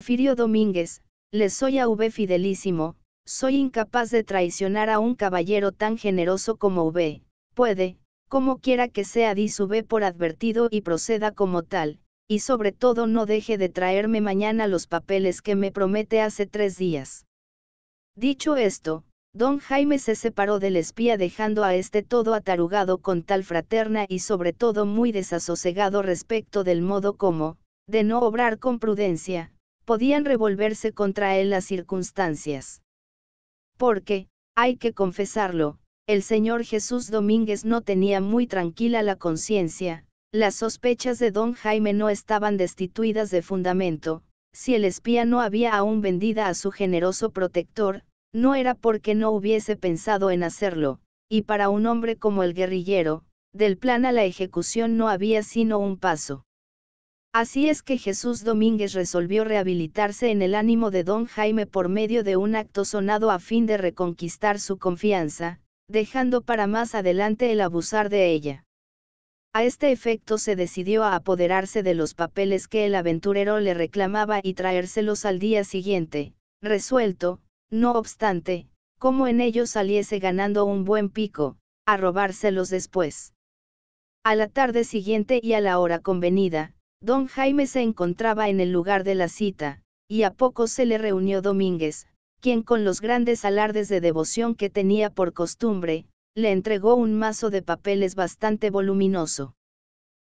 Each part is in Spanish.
Firio Domínguez, le soy a V fidelísimo, soy incapaz de traicionar a un caballero tan generoso como V, puede, como quiera que sea dis V por advertido y proceda como tal, y sobre todo no deje de traerme mañana los papeles que me promete hace tres días. Dicho esto, don Jaime se separó del espía dejando a este todo atarugado con tal fraterna y sobre todo muy desasosegado respecto del modo como, de no obrar con prudencia, podían revolverse contra él las circunstancias. Porque, hay que confesarlo, el señor Jesús Domínguez no tenía muy tranquila la conciencia, las sospechas de don Jaime no estaban destituidas de fundamento, si el espía no había aún vendida a su generoso protector, no era porque no hubiese pensado en hacerlo, y para un hombre como el guerrillero, del plan a la ejecución no había sino un paso. Así es que Jesús Domínguez resolvió rehabilitarse en el ánimo de don Jaime por medio de un acto sonado a fin de reconquistar su confianza, dejando para más adelante el abusar de ella. A este efecto se decidió a apoderarse de los papeles que el aventurero le reclamaba y traérselos al día siguiente, resuelto, no obstante, como en ello saliese ganando un buen pico, a robárselos después. A la tarde siguiente y a la hora convenida, Don Jaime se encontraba en el lugar de la cita, y a poco se le reunió Domínguez, quien con los grandes alardes de devoción que tenía por costumbre, le entregó un mazo de papeles bastante voluminoso.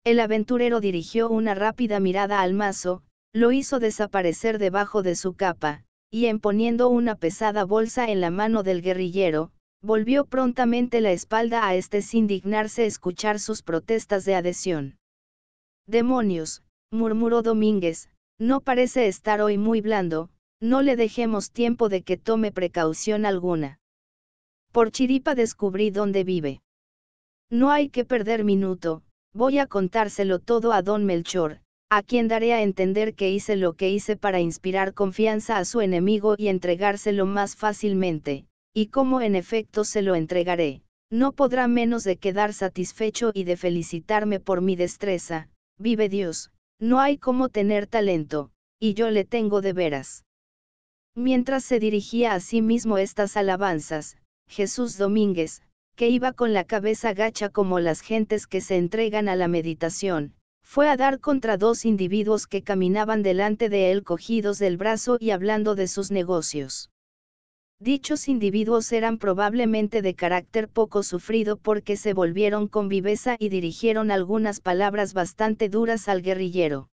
El aventurero dirigió una rápida mirada al mazo, lo hizo desaparecer debajo de su capa, y en poniendo una pesada bolsa en la mano del guerrillero, volvió prontamente la espalda a este sin dignarse escuchar sus protestas de adhesión. Demonios, murmuró Domínguez, no parece estar hoy muy blando, no le dejemos tiempo de que tome precaución alguna. Por chiripa descubrí dónde vive. No hay que perder minuto, voy a contárselo todo a don Melchor, a quien daré a entender que hice lo que hice para inspirar confianza a su enemigo y entregárselo más fácilmente, y como en efecto se lo entregaré, no podrá menos de quedar satisfecho y de felicitarme por mi destreza, Vive Dios, no hay como tener talento, y yo le tengo de veras. Mientras se dirigía a sí mismo estas alabanzas, Jesús Domínguez, que iba con la cabeza gacha como las gentes que se entregan a la meditación, fue a dar contra dos individuos que caminaban delante de él cogidos del brazo y hablando de sus negocios. Dichos individuos eran probablemente de carácter poco sufrido porque se volvieron con viveza y dirigieron algunas palabras bastante duras al guerrillero.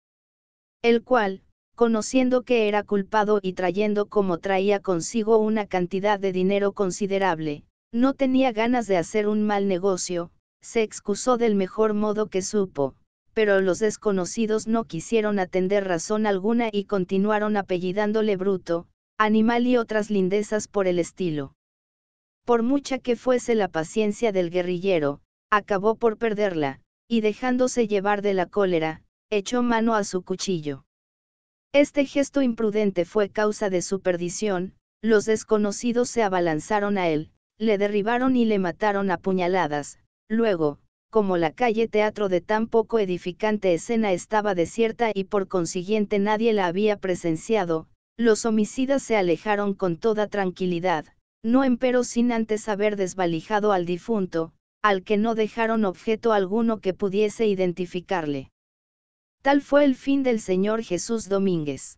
El cual, conociendo que era culpado y trayendo como traía consigo una cantidad de dinero considerable, no tenía ganas de hacer un mal negocio, se excusó del mejor modo que supo, pero los desconocidos no quisieron atender razón alguna y continuaron apellidándole bruto, animal y otras lindezas por el estilo. Por mucha que fuese la paciencia del guerrillero, acabó por perderla, y dejándose llevar de la cólera, echó mano a su cuchillo. Este gesto imprudente fue causa de su perdición, los desconocidos se abalanzaron a él, le derribaron y le mataron a puñaladas, luego, como la calle teatro de tan poco edificante escena estaba desierta y por consiguiente nadie la había presenciado, los homicidas se alejaron con toda tranquilidad, no empero sin antes haber desvalijado al difunto, al que no dejaron objeto alguno que pudiese identificarle. Tal fue el fin del señor Jesús Domínguez.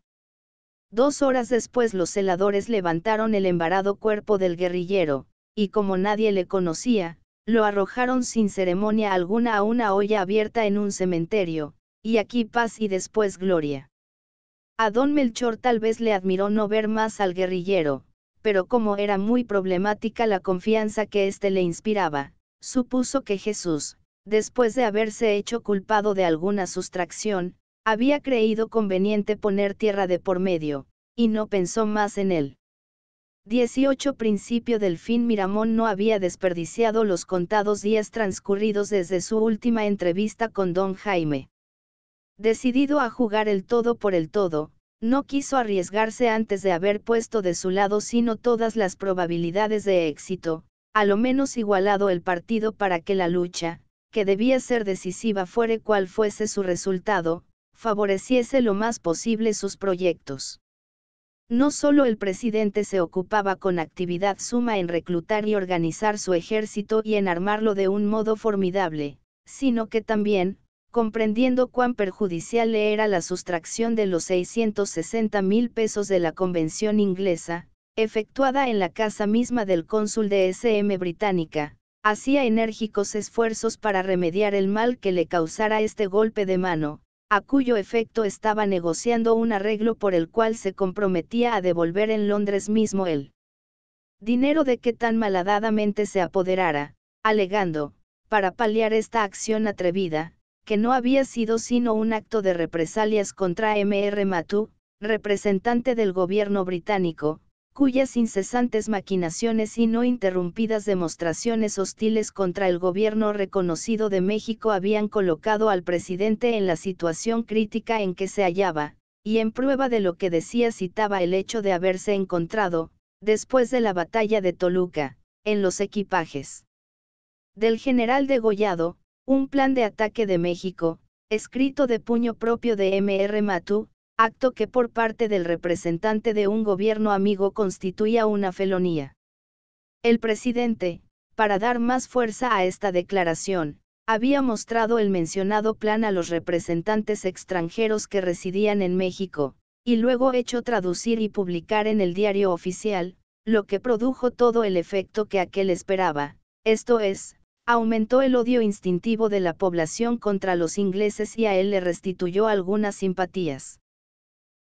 Dos horas después los celadores levantaron el embarado cuerpo del guerrillero, y como nadie le conocía, lo arrojaron sin ceremonia alguna a una olla abierta en un cementerio, y aquí paz y después gloria. A don Melchor tal vez le admiró no ver más al guerrillero, pero como era muy problemática la confianza que éste le inspiraba, supuso que Jesús, después de haberse hecho culpado de alguna sustracción, había creído conveniente poner tierra de por medio, y no pensó más en él. 18 Principio del fin Miramón no había desperdiciado los contados días transcurridos desde su última entrevista con don Jaime. Decidido a jugar el todo por el todo, no quiso arriesgarse antes de haber puesto de su lado sino todas las probabilidades de éxito, a lo menos igualado el partido para que la lucha, que debía ser decisiva fuere cual fuese su resultado, favoreciese lo más posible sus proyectos. No solo el presidente se ocupaba con actividad suma en reclutar y organizar su ejército y en armarlo de un modo formidable, sino que también, comprendiendo cuán perjudicial le era la sustracción de los 660 mil pesos de la Convención inglesa, efectuada en la casa misma del cónsul de SM británica, hacía enérgicos esfuerzos para remediar el mal que le causara este golpe de mano, a cuyo efecto estaba negociando un arreglo por el cual se comprometía a devolver en Londres mismo el dinero de que tan malhadadamente se apoderara, alegando, para paliar esta acción atrevida, que no había sido sino un acto de represalias contra M.R. Matú, representante del gobierno británico, cuyas incesantes maquinaciones y no interrumpidas demostraciones hostiles contra el gobierno reconocido de México habían colocado al presidente en la situación crítica en que se hallaba, y en prueba de lo que decía citaba el hecho de haberse encontrado, después de la batalla de Toluca, en los equipajes del general degollado, un plan de ataque de México, escrito de puño propio de MR Matu, acto que por parte del representante de un gobierno amigo constituía una felonía. El presidente, para dar más fuerza a esta declaración, había mostrado el mencionado plan a los representantes extranjeros que residían en México, y luego hecho traducir y publicar en el diario oficial, lo que produjo todo el efecto que aquel esperaba, esto es, aumentó el odio instintivo de la población contra los ingleses y a él le restituyó algunas simpatías.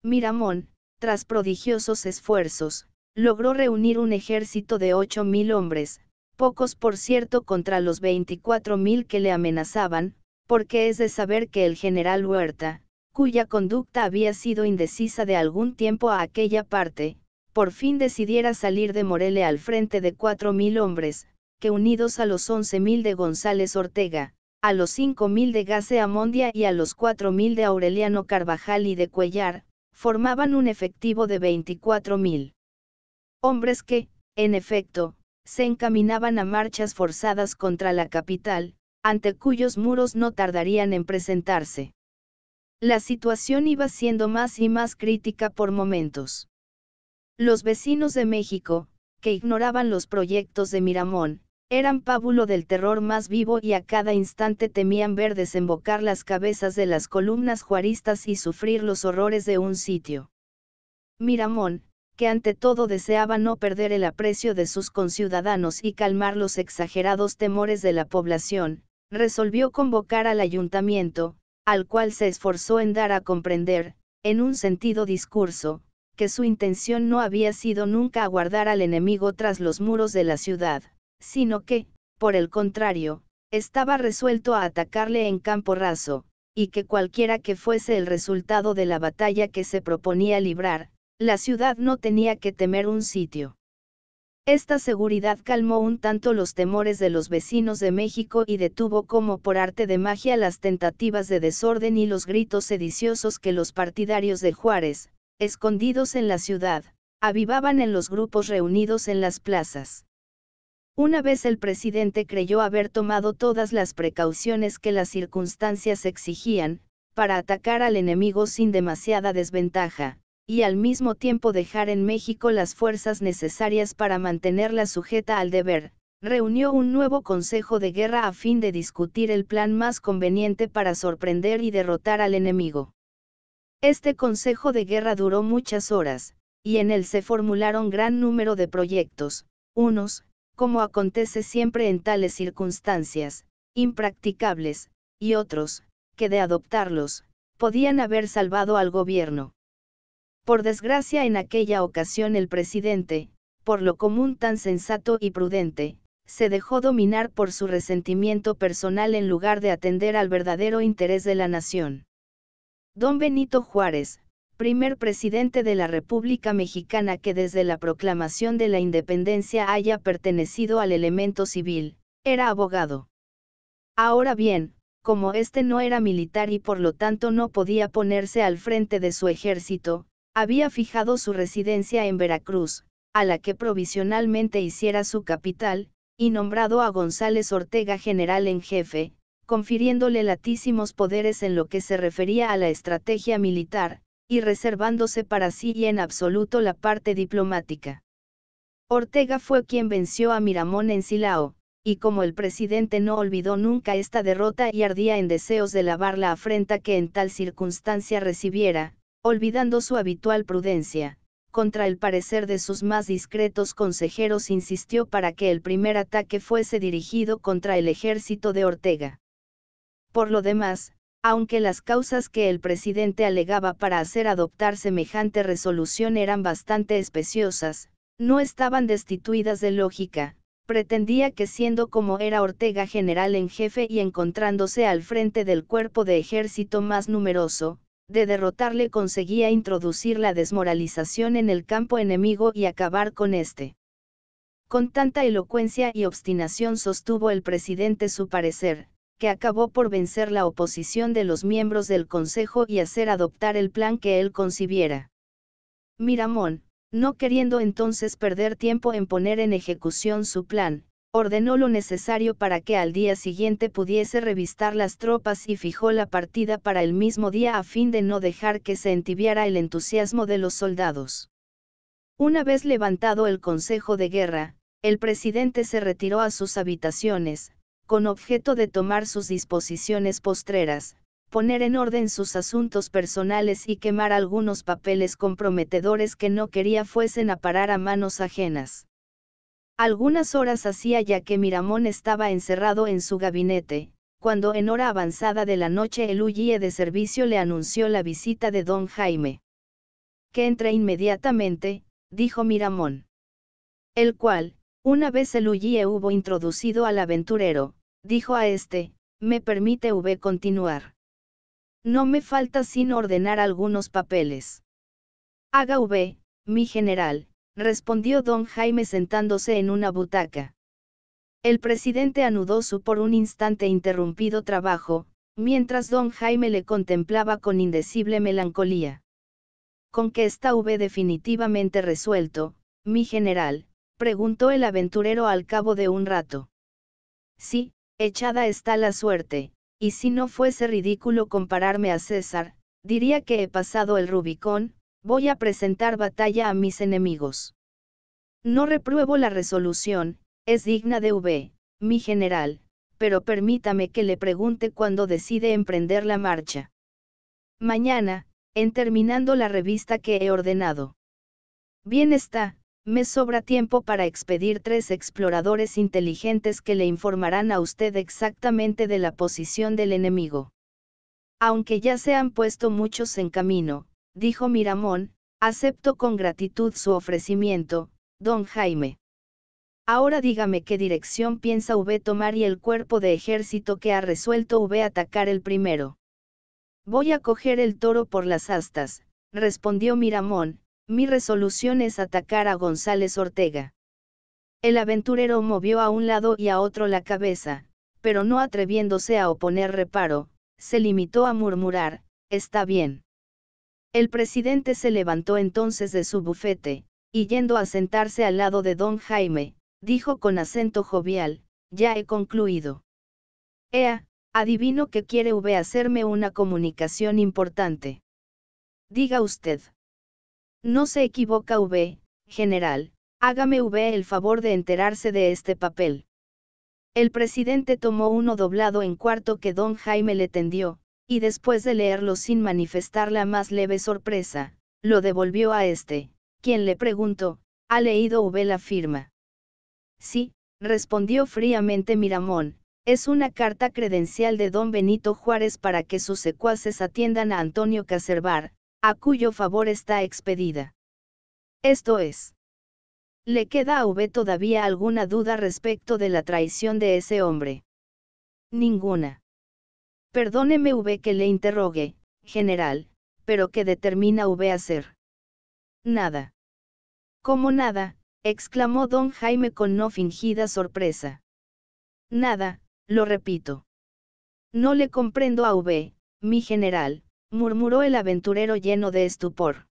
Miramón, tras prodigiosos esfuerzos, logró reunir un ejército de 8.000 hombres, pocos por cierto contra los 24.000 que le amenazaban, porque es de saber que el general Huerta, cuya conducta había sido indecisa de algún tiempo a aquella parte, por fin decidiera salir de Morele al frente de 4.000 hombres, que unidos a los 11.000 de González Ortega, a los 5.000 de Gase Amondia y a los 4.000 de Aureliano Carvajal y de Cuellar, formaban un efectivo de 24.000. Hombres que, en efecto, se encaminaban a marchas forzadas contra la capital, ante cuyos muros no tardarían en presentarse. La situación iba siendo más y más crítica por momentos. Los vecinos de México, que ignoraban los proyectos de Miramón, eran pábulo del terror más vivo y a cada instante temían ver desembocar las cabezas de las columnas juaristas y sufrir los horrores de un sitio. Miramón, que ante todo deseaba no perder el aprecio de sus conciudadanos y calmar los exagerados temores de la población, resolvió convocar al ayuntamiento, al cual se esforzó en dar a comprender, en un sentido discurso, que su intención no había sido nunca aguardar al enemigo tras los muros de la ciudad sino que, por el contrario, estaba resuelto a atacarle en campo raso, y que cualquiera que fuese el resultado de la batalla que se proponía librar, la ciudad no tenía que temer un sitio. Esta seguridad calmó un tanto los temores de los vecinos de México y detuvo como por arte de magia las tentativas de desorden y los gritos sediciosos que los partidarios de Juárez, escondidos en la ciudad, avivaban en los grupos reunidos en las plazas. Una vez el presidente creyó haber tomado todas las precauciones que las circunstancias exigían, para atacar al enemigo sin demasiada desventaja, y al mismo tiempo dejar en México las fuerzas necesarias para mantenerla sujeta al deber, reunió un nuevo Consejo de Guerra a fin de discutir el plan más conveniente para sorprender y derrotar al enemigo. Este Consejo de Guerra duró muchas horas, y en él se formularon gran número de proyectos, unos, como acontece siempre en tales circunstancias, impracticables, y otros, que de adoptarlos, podían haber salvado al gobierno. Por desgracia en aquella ocasión el presidente, por lo común tan sensato y prudente, se dejó dominar por su resentimiento personal en lugar de atender al verdadero interés de la nación. Don Benito Juárez, primer presidente de la República Mexicana que desde la proclamación de la independencia haya pertenecido al elemento civil, era abogado. Ahora bien, como este no era militar y por lo tanto no podía ponerse al frente de su ejército, había fijado su residencia en Veracruz, a la que provisionalmente hiciera su capital, y nombrado a González Ortega general en jefe, confiriéndole latísimos poderes en lo que se refería a la estrategia militar, y reservándose para sí y en absoluto la parte diplomática. Ortega fue quien venció a Miramón en Silao, y como el presidente no olvidó nunca esta derrota y ardía en deseos de lavar la afrenta que en tal circunstancia recibiera, olvidando su habitual prudencia, contra el parecer de sus más discretos consejeros insistió para que el primer ataque fuese dirigido contra el ejército de Ortega. Por lo demás, aunque las causas que el presidente alegaba para hacer adoptar semejante resolución eran bastante especiosas, no estaban destituidas de lógica, pretendía que siendo como era Ortega general en jefe y encontrándose al frente del cuerpo de ejército más numeroso, de derrotarle conseguía introducir la desmoralización en el campo enemigo y acabar con éste. Con tanta elocuencia y obstinación sostuvo el presidente su parecer, que acabó por vencer la oposición de los miembros del Consejo y hacer adoptar el plan que él concibiera. Miramón, no queriendo entonces perder tiempo en poner en ejecución su plan, ordenó lo necesario para que al día siguiente pudiese revistar las tropas y fijó la partida para el mismo día a fin de no dejar que se entibiara el entusiasmo de los soldados. Una vez levantado el Consejo de Guerra, el presidente se retiró a sus habitaciones, con objeto de tomar sus disposiciones postreras, poner en orden sus asuntos personales y quemar algunos papeles comprometedores que no quería fuesen a parar a manos ajenas. Algunas horas hacía ya que Miramón estaba encerrado en su gabinete, cuando en hora avanzada de la noche el UGIE de servicio le anunció la visita de don Jaime. Que entre inmediatamente, dijo Miramón. El cual, una vez el UGIE hubo introducido al aventurero, dijo a este, me permite V continuar. No me falta sin ordenar algunos papeles. Haga V, mi general, respondió don Jaime sentándose en una butaca. El presidente anudó su por un instante interrumpido trabajo, mientras don Jaime le contemplaba con indecible melancolía. ¿Con qué está V definitivamente resuelto, mi general? preguntó el aventurero al cabo de un rato. Sí, Echada está la suerte, y si no fuese ridículo compararme a César, diría que he pasado el Rubicón, voy a presentar batalla a mis enemigos. No repruebo la resolución, es digna de V, mi general, pero permítame que le pregunte cuándo decide emprender la marcha. Mañana, en terminando la revista que he ordenado. Bien está, me sobra tiempo para expedir tres exploradores inteligentes que le informarán a usted exactamente de la posición del enemigo. Aunque ya se han puesto muchos en camino, dijo Miramón, acepto con gratitud su ofrecimiento, don Jaime. Ahora dígame qué dirección piensa V tomar y el cuerpo de ejército que ha resuelto V atacar el primero. Voy a coger el toro por las astas, respondió Miramón, mi resolución es atacar a González Ortega. El aventurero movió a un lado y a otro la cabeza, pero no atreviéndose a oponer reparo, se limitó a murmurar, está bien. El presidente se levantó entonces de su bufete, y yendo a sentarse al lado de don Jaime, dijo con acento jovial, ya he concluido. Ea, adivino que quiere V hacerme una comunicación importante. Diga usted. No se equivoca V, general, hágame V el favor de enterarse de este papel. El presidente tomó uno doblado en cuarto que don Jaime le tendió, y después de leerlo sin manifestar la más leve sorpresa, lo devolvió a este, quien le preguntó, ¿ha leído V la firma? Sí, respondió fríamente Miramón, es una carta credencial de don Benito Juárez para que sus secuaces atiendan a Antonio Caservar, a cuyo favor está expedida. Esto es. Le queda a V todavía alguna duda respecto de la traición de ese hombre. Ninguna. Perdóneme V que le interrogue, general, pero ¿qué determina V hacer? Nada. ¿Cómo nada? exclamó don Jaime con no fingida sorpresa. Nada, lo repito. No le comprendo a V, mi general, murmuró el aventurero lleno de estupor.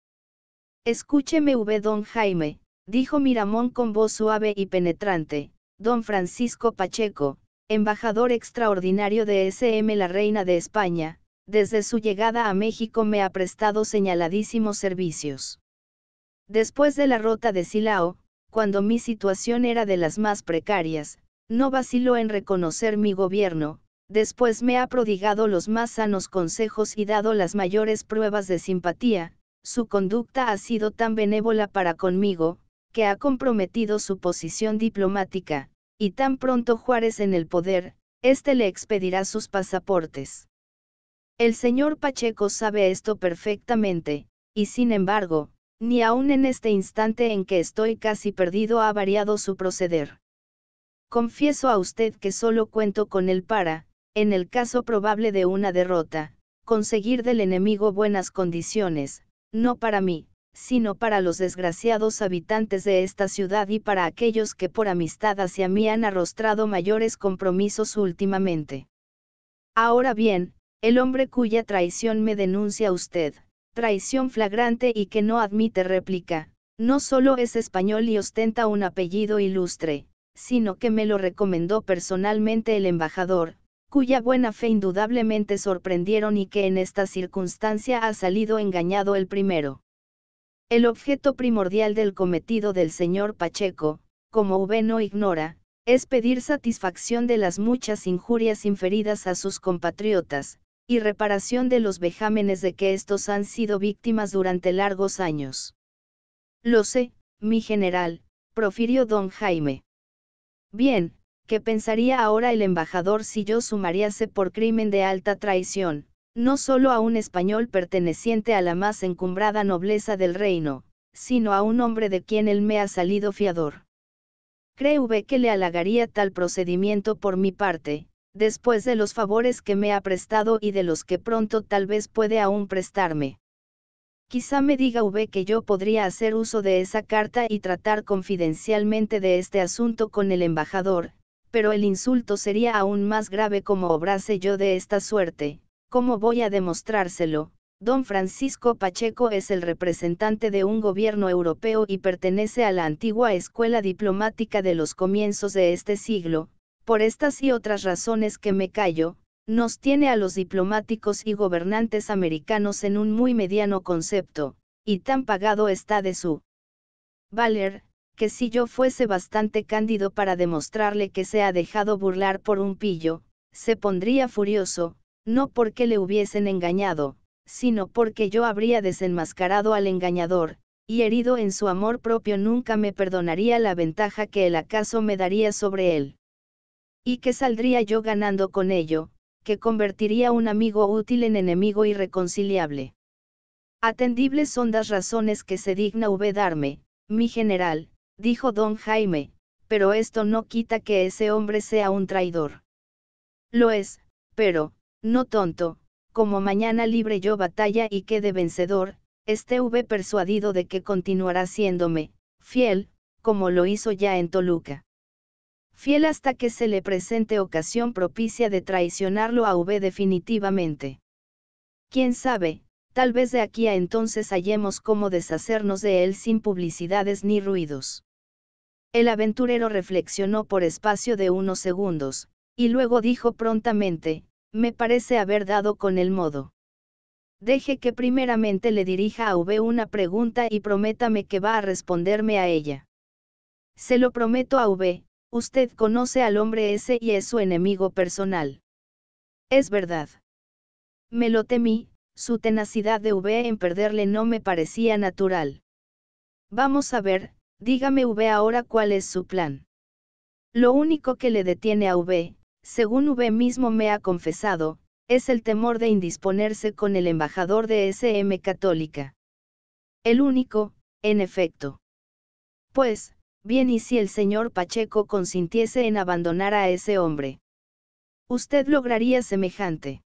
Escúcheme V. Don Jaime, dijo Miramón con voz suave y penetrante, Don Francisco Pacheco, embajador extraordinario de SM la Reina de España, desde su llegada a México me ha prestado señaladísimos servicios. Después de la rota de Silao, cuando mi situación era de las más precarias, no vaciló en reconocer mi gobierno, Después me ha prodigado los más sanos consejos y dado las mayores pruebas de simpatía, su conducta ha sido tan benévola para conmigo, que ha comprometido su posición diplomática, y tan pronto Juárez en el poder, éste le expedirá sus pasaportes. El señor Pacheco sabe esto perfectamente, y sin embargo, ni aún en este instante en que estoy casi perdido ha variado su proceder. Confieso a usted que solo cuento con él para, en el caso probable de una derrota, conseguir del enemigo buenas condiciones, no para mí, sino para los desgraciados habitantes de esta ciudad y para aquellos que por amistad hacia mí han arrostrado mayores compromisos últimamente. Ahora bien, el hombre cuya traición me denuncia usted, traición flagrante y que no admite réplica, no solo es español y ostenta un apellido ilustre, sino que me lo recomendó personalmente el embajador, cuya buena fe indudablemente sorprendieron y que en esta circunstancia ha salido engañado el primero. El objeto primordial del cometido del señor Pacheco, como V no ignora, es pedir satisfacción de las muchas injurias inferidas a sus compatriotas, y reparación de los vejámenes de que estos han sido víctimas durante largos años. Lo sé, mi general, profirió don Jaime. Bien, ¿qué pensaría ahora el embajador si yo sumariase por crimen de alta traición, no solo a un español perteneciente a la más encumbrada nobleza del reino, sino a un hombre de quien él me ha salido fiador? Cree v que le halagaría tal procedimiento por mi parte, después de los favores que me ha prestado y de los que pronto tal vez puede aún prestarme. Quizá me diga V que yo podría hacer uso de esa carta y tratar confidencialmente de este asunto con el embajador, pero el insulto sería aún más grave como obrase yo de esta suerte, ¿cómo voy a demostrárselo? Don Francisco Pacheco es el representante de un gobierno europeo y pertenece a la antigua escuela diplomática de los comienzos de este siglo, por estas y otras razones que me callo, nos tiene a los diplomáticos y gobernantes americanos en un muy mediano concepto, y tan pagado está de su valer, que si yo fuese bastante cándido para demostrarle que se ha dejado burlar por un pillo, se pondría furioso, no porque le hubiesen engañado, sino porque yo habría desenmascarado al engañador, y herido en su amor propio nunca me perdonaría la ventaja que el acaso me daría sobre él. Y que saldría yo ganando con ello, que convertiría un amigo útil en enemigo irreconciliable. Atendibles son las razones que se digna V darme, mi general, dijo don Jaime, pero esto no quita que ese hombre sea un traidor. Lo es, pero, no tonto, como mañana libre yo batalla y quede vencedor, este V persuadido de que continuará siéndome, fiel, como lo hizo ya en Toluca. Fiel hasta que se le presente ocasión propicia de traicionarlo a V definitivamente. Quién sabe, tal vez de aquí a entonces hallemos cómo deshacernos de él sin publicidades ni ruidos. El aventurero reflexionó por espacio de unos segundos, y luego dijo prontamente, me parece haber dado con el modo. Deje que primeramente le dirija a V una pregunta y prométame que va a responderme a ella. Se lo prometo a V, usted conoce al hombre ese y es su enemigo personal. Es verdad. Me lo temí, su tenacidad de V en perderle no me parecía natural. Vamos a ver, Dígame V ahora cuál es su plan. Lo único que le detiene a V, según V mismo me ha confesado, es el temor de indisponerse con el embajador de SM Católica. El único, en efecto. Pues, bien y si el señor Pacheco consintiese en abandonar a ese hombre. Usted lograría semejante.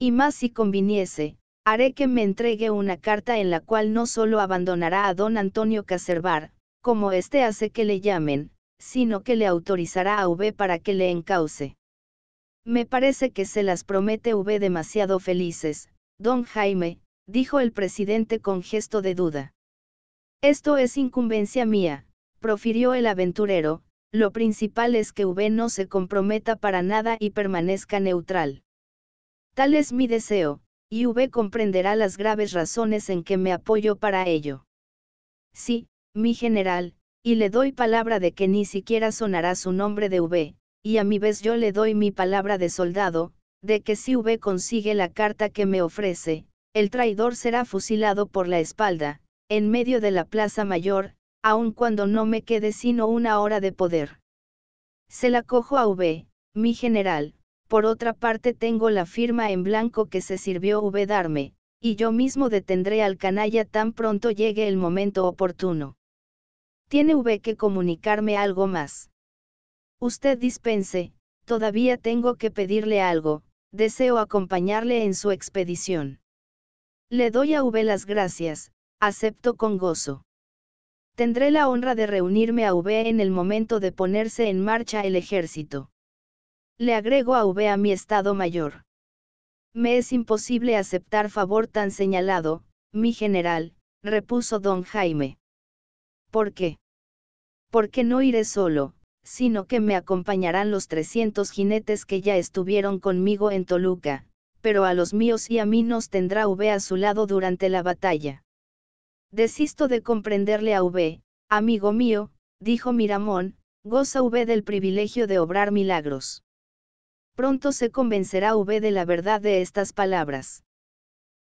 Y más si conviniese, haré que me entregue una carta en la cual no solo abandonará a don Antonio Caservar, como éste hace que le llamen, sino que le autorizará a V para que le encauce. Me parece que se las promete V demasiado felices, don Jaime, dijo el presidente con gesto de duda. Esto es incumbencia mía, profirió el aventurero, lo principal es que V no se comprometa para nada y permanezca neutral. Tal es mi deseo, y V comprenderá las graves razones en que me apoyo para ello. Sí, mi general, y le doy palabra de que ni siquiera sonará su nombre de V, y a mi vez yo le doy mi palabra de soldado, de que si V consigue la carta que me ofrece, el traidor será fusilado por la espalda, en medio de la Plaza Mayor, aun cuando no me quede sino una hora de poder. Se la cojo a V, mi general, por otra parte tengo la firma en blanco que se sirvió V darme, y yo mismo detendré al canalla tan pronto llegue el momento oportuno. Tiene V que comunicarme algo más. Usted dispense, todavía tengo que pedirle algo, deseo acompañarle en su expedición. Le doy a V las gracias, acepto con gozo. Tendré la honra de reunirme a V en el momento de ponerse en marcha el ejército. Le agrego a V a mi estado mayor. Me es imposible aceptar favor tan señalado, mi general, repuso don Jaime. ¿Por qué? Porque no iré solo, sino que me acompañarán los 300 jinetes que ya estuvieron conmigo en Toluca, pero a los míos y a mí nos tendrá V a su lado durante la batalla. Desisto de comprenderle a V, amigo mío, dijo Miramón, goza V del privilegio de obrar milagros. Pronto se convencerá V de la verdad de estas palabras.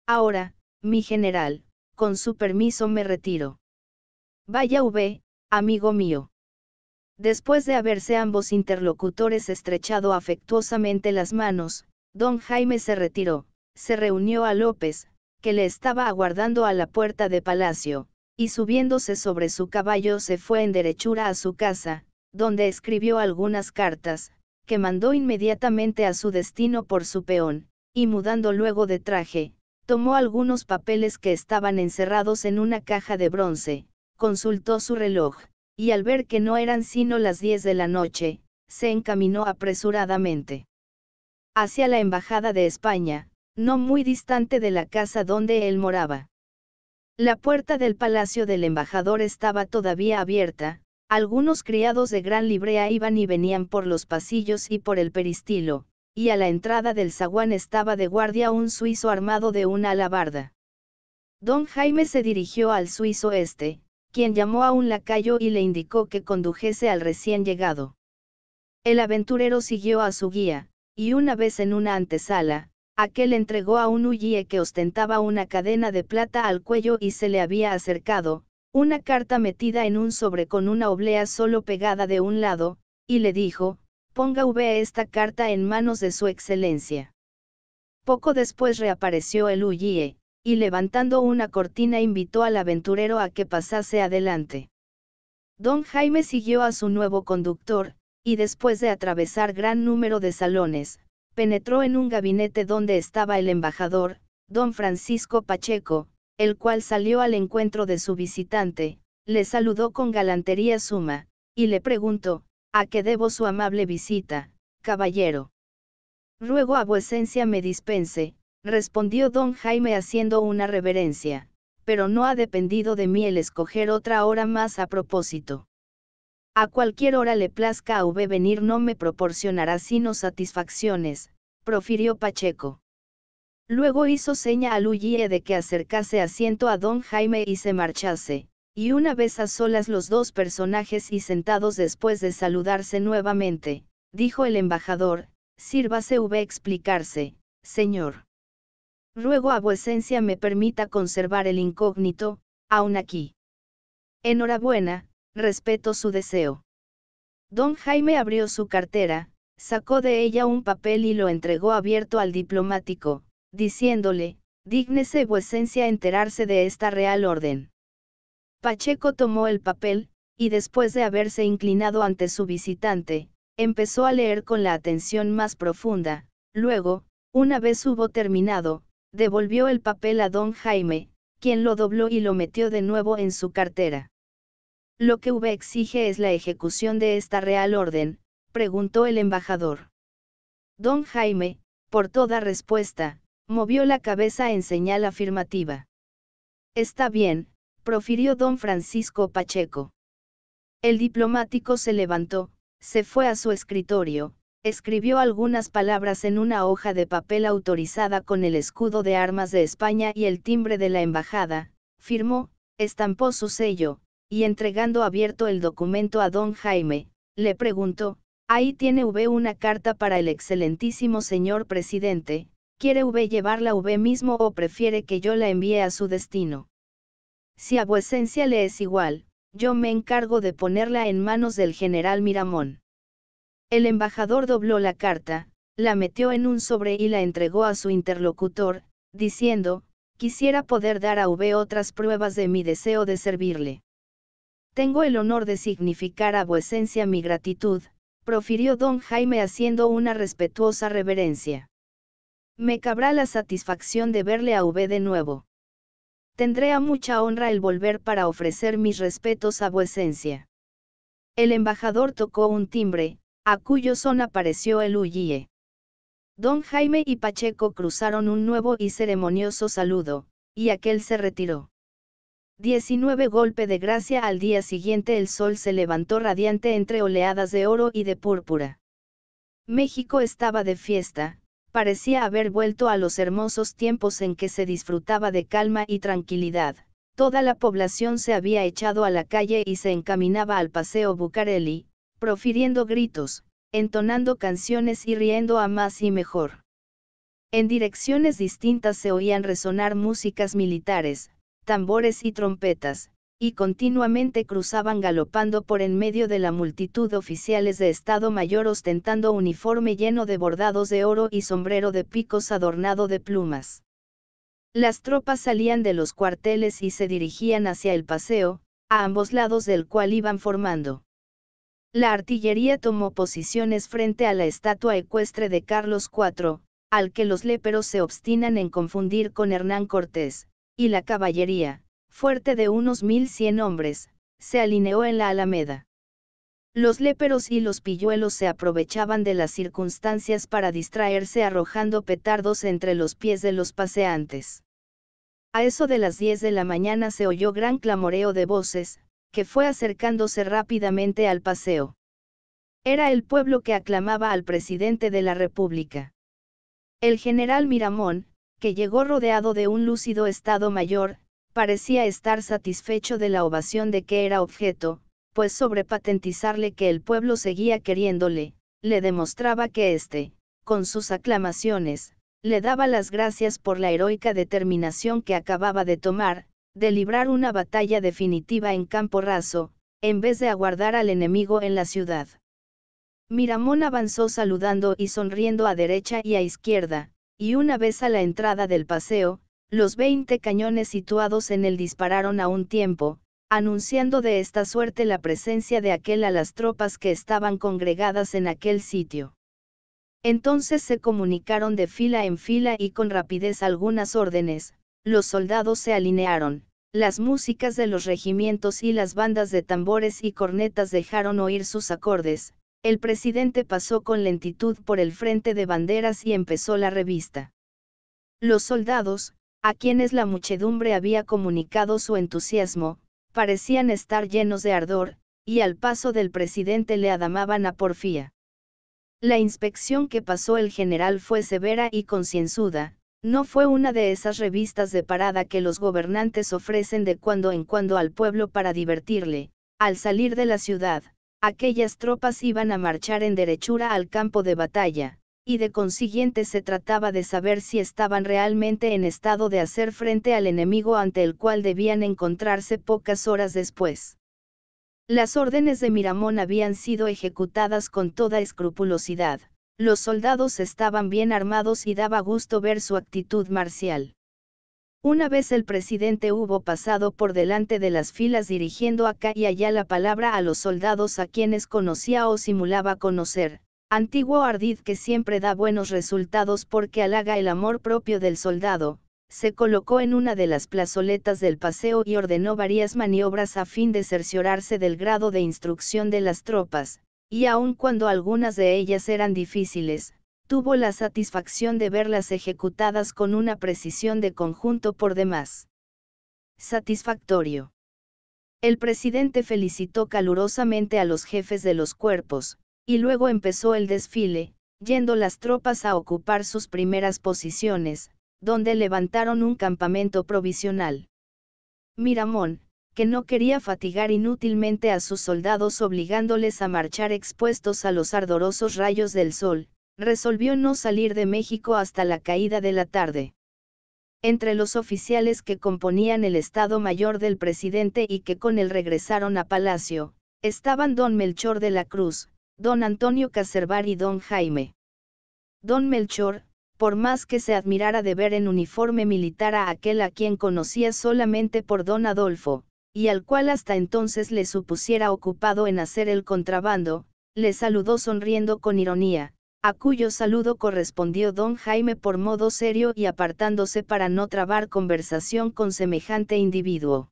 Ahora, mi general, con su permiso me retiro. Vaya V, amigo mío. Después de haberse ambos interlocutores estrechado afectuosamente las manos, don Jaime se retiró, se reunió a López, que le estaba aguardando a la puerta de palacio, y subiéndose sobre su caballo se fue en derechura a su casa, donde escribió algunas cartas, que mandó inmediatamente a su destino por su peón, y mudando luego de traje, tomó algunos papeles que estaban encerrados en una caja de bronce, consultó su reloj, y al ver que no eran sino las 10 de la noche, se encaminó apresuradamente hacia la Embajada de España, no muy distante de la casa donde él moraba. La puerta del palacio del embajador estaba todavía abierta, algunos criados de gran librea iban y venían por los pasillos y por el peristilo, y a la entrada del zaguán estaba de guardia un suizo armado de una alabarda. Don Jaime se dirigió al suizo este, quien llamó a un lacayo y le indicó que condujese al recién llegado. El aventurero siguió a su guía, y una vez en una antesala, aquel entregó a un huye que ostentaba una cadena de plata al cuello y se le había acercado, una carta metida en un sobre con una oblea solo pegada de un lado, y le dijo, ponga V esta carta en manos de su excelencia. Poco después reapareció el Ullie y levantando una cortina invitó al aventurero a que pasase adelante. Don Jaime siguió a su nuevo conductor, y después de atravesar gran número de salones, penetró en un gabinete donde estaba el embajador, don Francisco Pacheco, el cual salió al encuentro de su visitante, le saludó con galantería suma, y le preguntó, ¿a qué debo su amable visita, caballero? Ruego a vuecencia me dispense, respondió don Jaime haciendo una reverencia, pero no ha dependido de mí el escoger otra hora más a propósito. A cualquier hora le plazca a V venir no me proporcionará sino satisfacciones, profirió Pacheco. Luego hizo seña a Luigi de que acercase asiento a don Jaime y se marchase, y una vez a solas los dos personajes y sentados después de saludarse nuevamente, dijo el embajador, sírvase V explicarse, señor. Ruego a vuecencia me permita conservar el incógnito, aún aquí. Enhorabuena, respeto su deseo. Don Jaime abrió su cartera, sacó de ella un papel y lo entregó abierto al diplomático, diciéndole, dígnese vuecencia enterarse de esta real orden. Pacheco tomó el papel, y después de haberse inclinado ante su visitante, empezó a leer con la atención más profunda, luego, una vez hubo terminado, Devolvió el papel a don Jaime, quien lo dobló y lo metió de nuevo en su cartera. ¿Lo que V exige es la ejecución de esta real orden? preguntó el embajador. Don Jaime, por toda respuesta, movió la cabeza en señal afirmativa. Está bien, profirió don Francisco Pacheco. El diplomático se levantó, se fue a su escritorio, escribió algunas palabras en una hoja de papel autorizada con el escudo de armas de España y el timbre de la embajada, firmó, estampó su sello, y entregando abierto el documento a don Jaime, le preguntó, ahí tiene V una carta para el excelentísimo señor presidente, ¿quiere V llevarla V mismo o prefiere que yo la envíe a su destino? Si a vuecencia le es igual, yo me encargo de ponerla en manos del general Miramón. El embajador dobló la carta, la metió en un sobre y la entregó a su interlocutor, diciendo, quisiera poder dar a V otras pruebas de mi deseo de servirle. Tengo el honor de significar a vuecencia mi gratitud, profirió don Jaime haciendo una respetuosa reverencia. Me cabrá la satisfacción de verle a V de nuevo. Tendré a mucha honra el volver para ofrecer mis respetos a vuecencia. El embajador tocó un timbre, a cuyo son apareció el Ullie. Don Jaime y Pacheco cruzaron un nuevo y ceremonioso saludo, y aquel se retiró. 19 golpe de gracia al día siguiente el sol se levantó radiante entre oleadas de oro y de púrpura. México estaba de fiesta, parecía haber vuelto a los hermosos tiempos en que se disfrutaba de calma y tranquilidad. Toda la población se había echado a la calle y se encaminaba al Paseo Bucareli, profiriendo gritos, entonando canciones y riendo a más y mejor. En direcciones distintas se oían resonar músicas militares, tambores y trompetas, y continuamente cruzaban galopando por en medio de la multitud oficiales de Estado Mayor ostentando uniforme lleno de bordados de oro y sombrero de picos adornado de plumas. Las tropas salían de los cuarteles y se dirigían hacia el paseo, a ambos lados del cual iban formando la artillería tomó posiciones frente a la estatua ecuestre de Carlos IV, al que los léperos se obstinan en confundir con Hernán Cortés, y la caballería, fuerte de unos 1.100 hombres, se alineó en la alameda. Los léperos y los pilluelos se aprovechaban de las circunstancias para distraerse arrojando petardos entre los pies de los paseantes. A eso de las 10 de la mañana se oyó gran clamoreo de voces, que fue acercándose rápidamente al paseo. Era el pueblo que aclamaba al presidente de la República. El general Miramón, que llegó rodeado de un lúcido Estado Mayor, parecía estar satisfecho de la ovación de que era objeto, pues sobrepatentizarle que el pueblo seguía queriéndole, le demostraba que éste, con sus aclamaciones, le daba las gracias por la heroica determinación que acababa de tomar, de librar una batalla definitiva en campo raso, en vez de aguardar al enemigo en la ciudad. Miramón avanzó saludando y sonriendo a derecha y a izquierda, y una vez a la entrada del paseo, los 20 cañones situados en él dispararon a un tiempo, anunciando de esta suerte la presencia de aquel a las tropas que estaban congregadas en aquel sitio. Entonces se comunicaron de fila en fila y con rapidez algunas órdenes, los soldados se alinearon, las músicas de los regimientos y las bandas de tambores y cornetas dejaron oír sus acordes, el presidente pasó con lentitud por el frente de banderas y empezó la revista. Los soldados, a quienes la muchedumbre había comunicado su entusiasmo, parecían estar llenos de ardor, y al paso del presidente le adamaban a porfía. La inspección que pasó el general fue severa y concienzuda, no fue una de esas revistas de parada que los gobernantes ofrecen de cuando en cuando al pueblo para divertirle. Al salir de la ciudad, aquellas tropas iban a marchar en derechura al campo de batalla, y de consiguiente se trataba de saber si estaban realmente en estado de hacer frente al enemigo ante el cual debían encontrarse pocas horas después. Las órdenes de Miramón habían sido ejecutadas con toda escrupulosidad, los soldados estaban bien armados y daba gusto ver su actitud marcial. Una vez el presidente hubo pasado por delante de las filas dirigiendo acá y allá la palabra a los soldados a quienes conocía o simulaba conocer, antiguo ardid que siempre da buenos resultados porque halaga el amor propio del soldado, se colocó en una de las plazoletas del paseo y ordenó varias maniobras a fin de cerciorarse del grado de instrucción de las tropas, y aun cuando algunas de ellas eran difíciles, tuvo la satisfacción de verlas ejecutadas con una precisión de conjunto por demás. Satisfactorio. El presidente felicitó calurosamente a los jefes de los cuerpos, y luego empezó el desfile, yendo las tropas a ocupar sus primeras posiciones, donde levantaron un campamento provisional. Miramón, que no quería fatigar inútilmente a sus soldados obligándoles a marchar expuestos a los ardorosos rayos del sol, resolvió no salir de México hasta la caída de la tarde. Entre los oficiales que componían el Estado Mayor del presidente y que con él regresaron a Palacio, estaban don Melchor de la Cruz, don Antonio Caservar y don Jaime. Don Melchor, por más que se admirara de ver en uniforme militar a aquel a quien conocía solamente por don Adolfo, y al cual hasta entonces le supusiera ocupado en hacer el contrabando, le saludó sonriendo con ironía, a cuyo saludo correspondió don Jaime por modo serio y apartándose para no trabar conversación con semejante individuo.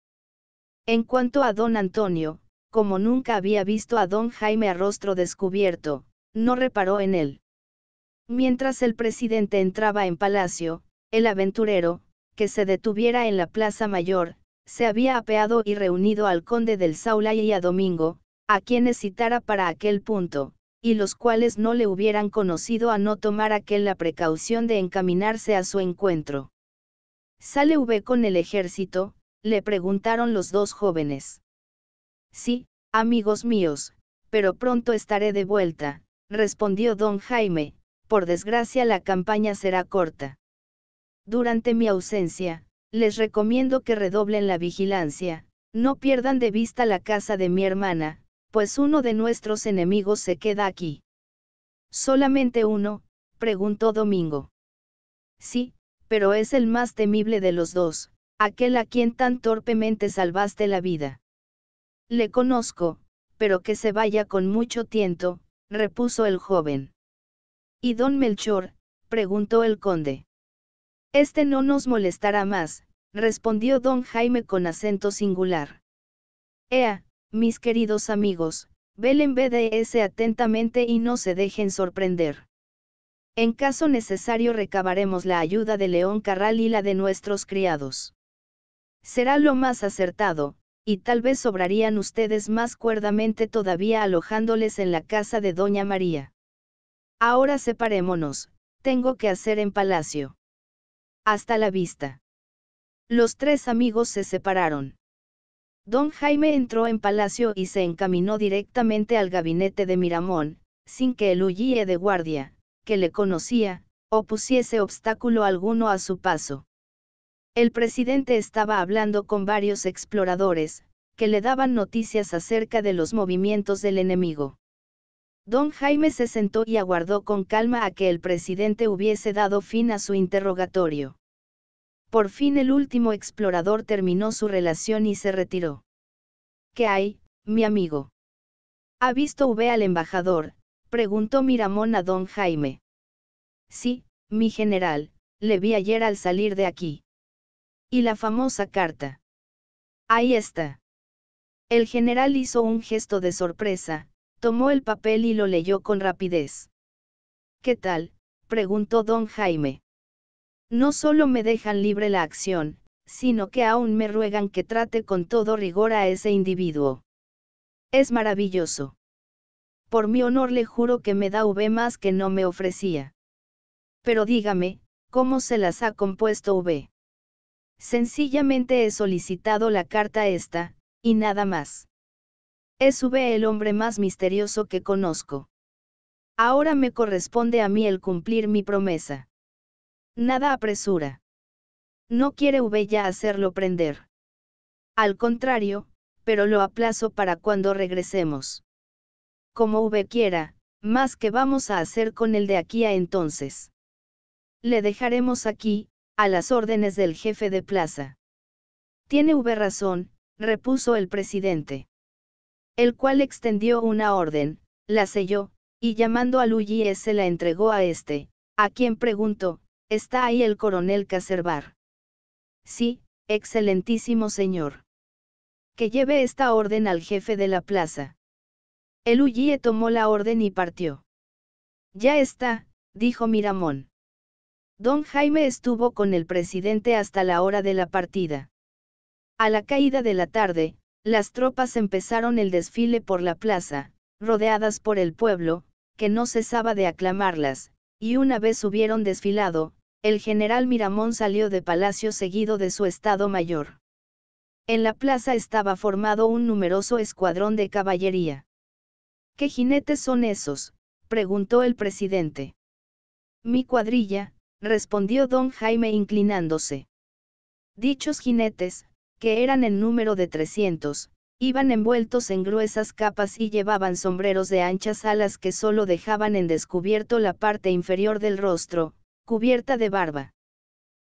En cuanto a don Antonio, como nunca había visto a don Jaime a rostro descubierto, no reparó en él. Mientras el presidente entraba en palacio, el aventurero, que se detuviera en la Plaza Mayor, se había apeado y reunido al conde del Saulay y a Domingo, a quienes citara para aquel punto, y los cuales no le hubieran conocido a no tomar aquel la precaución de encaminarse a su encuentro. ¿Sale V con el ejército? le preguntaron los dos jóvenes. Sí, amigos míos, pero pronto estaré de vuelta, respondió don Jaime, por desgracia la campaña será corta. Durante mi ausencia, les recomiendo que redoblen la vigilancia, no pierdan de vista la casa de mi hermana, pues uno de nuestros enemigos se queda aquí. ¿Solamente uno? preguntó Domingo. Sí, pero es el más temible de los dos, aquel a quien tan torpemente salvaste la vida. Le conozco, pero que se vaya con mucho tiento, repuso el joven. ¿Y don Melchor? preguntó el conde. Este no nos molestará más, respondió don Jaime con acento singular. Ea, mis queridos amigos, velen BDS atentamente y no se dejen sorprender. En caso necesario recabaremos la ayuda de León Carral y la de nuestros criados. Será lo más acertado, y tal vez sobrarían ustedes más cuerdamente todavía alojándoles en la casa de Doña María. Ahora separémonos, tengo que hacer en palacio. Hasta la vista. Los tres amigos se separaron. Don Jaime entró en palacio y se encaminó directamente al gabinete de Miramón, sin que el huye de guardia, que le conocía, opusiese obstáculo alguno a su paso. El presidente estaba hablando con varios exploradores, que le daban noticias acerca de los movimientos del enemigo. Don Jaime se sentó y aguardó con calma a que el presidente hubiese dado fin a su interrogatorio. Por fin el último explorador terminó su relación y se retiró. ¿Qué hay, mi amigo? ¿Ha visto V al embajador? preguntó Miramón a don Jaime. Sí, mi general, le vi ayer al salir de aquí. Y la famosa carta. Ahí está. El general hizo un gesto de sorpresa, Tomó el papel y lo leyó con rapidez. ¿Qué tal? preguntó don Jaime. No solo me dejan libre la acción, sino que aún me ruegan que trate con todo rigor a ese individuo. Es maravilloso. Por mi honor le juro que me da V más que no me ofrecía. Pero dígame, ¿cómo se las ha compuesto V? Sencillamente he solicitado la carta esta, y nada más. Es V el hombre más misterioso que conozco. Ahora me corresponde a mí el cumplir mi promesa. Nada apresura. No quiere V ya hacerlo prender. Al contrario, pero lo aplazo para cuando regresemos. Como V quiera, más que vamos a hacer con el de aquí a entonces. Le dejaremos aquí, a las órdenes del jefe de plaza. Tiene V razón, repuso el presidente el cual extendió una orden, la selló, y llamando a Luigi se la entregó a este, a quien preguntó, ¿está ahí el coronel Caservar? Sí, excelentísimo señor. Que lleve esta orden al jefe de la plaza. El Ullie tomó la orden y partió. Ya está, dijo Miramón. Don Jaime estuvo con el presidente hasta la hora de la partida. A la caída de la tarde, las tropas empezaron el desfile por la plaza, rodeadas por el pueblo, que no cesaba de aclamarlas, y una vez hubieron desfilado, el general Miramón salió de palacio seguido de su Estado Mayor. En la plaza estaba formado un numeroso escuadrón de caballería. ¿Qué jinetes son esos? preguntó el presidente. Mi cuadrilla, respondió don Jaime inclinándose. Dichos jinetes, que eran en número de 300, iban envueltos en gruesas capas y llevaban sombreros de anchas alas que solo dejaban en descubierto la parte inferior del rostro, cubierta de barba.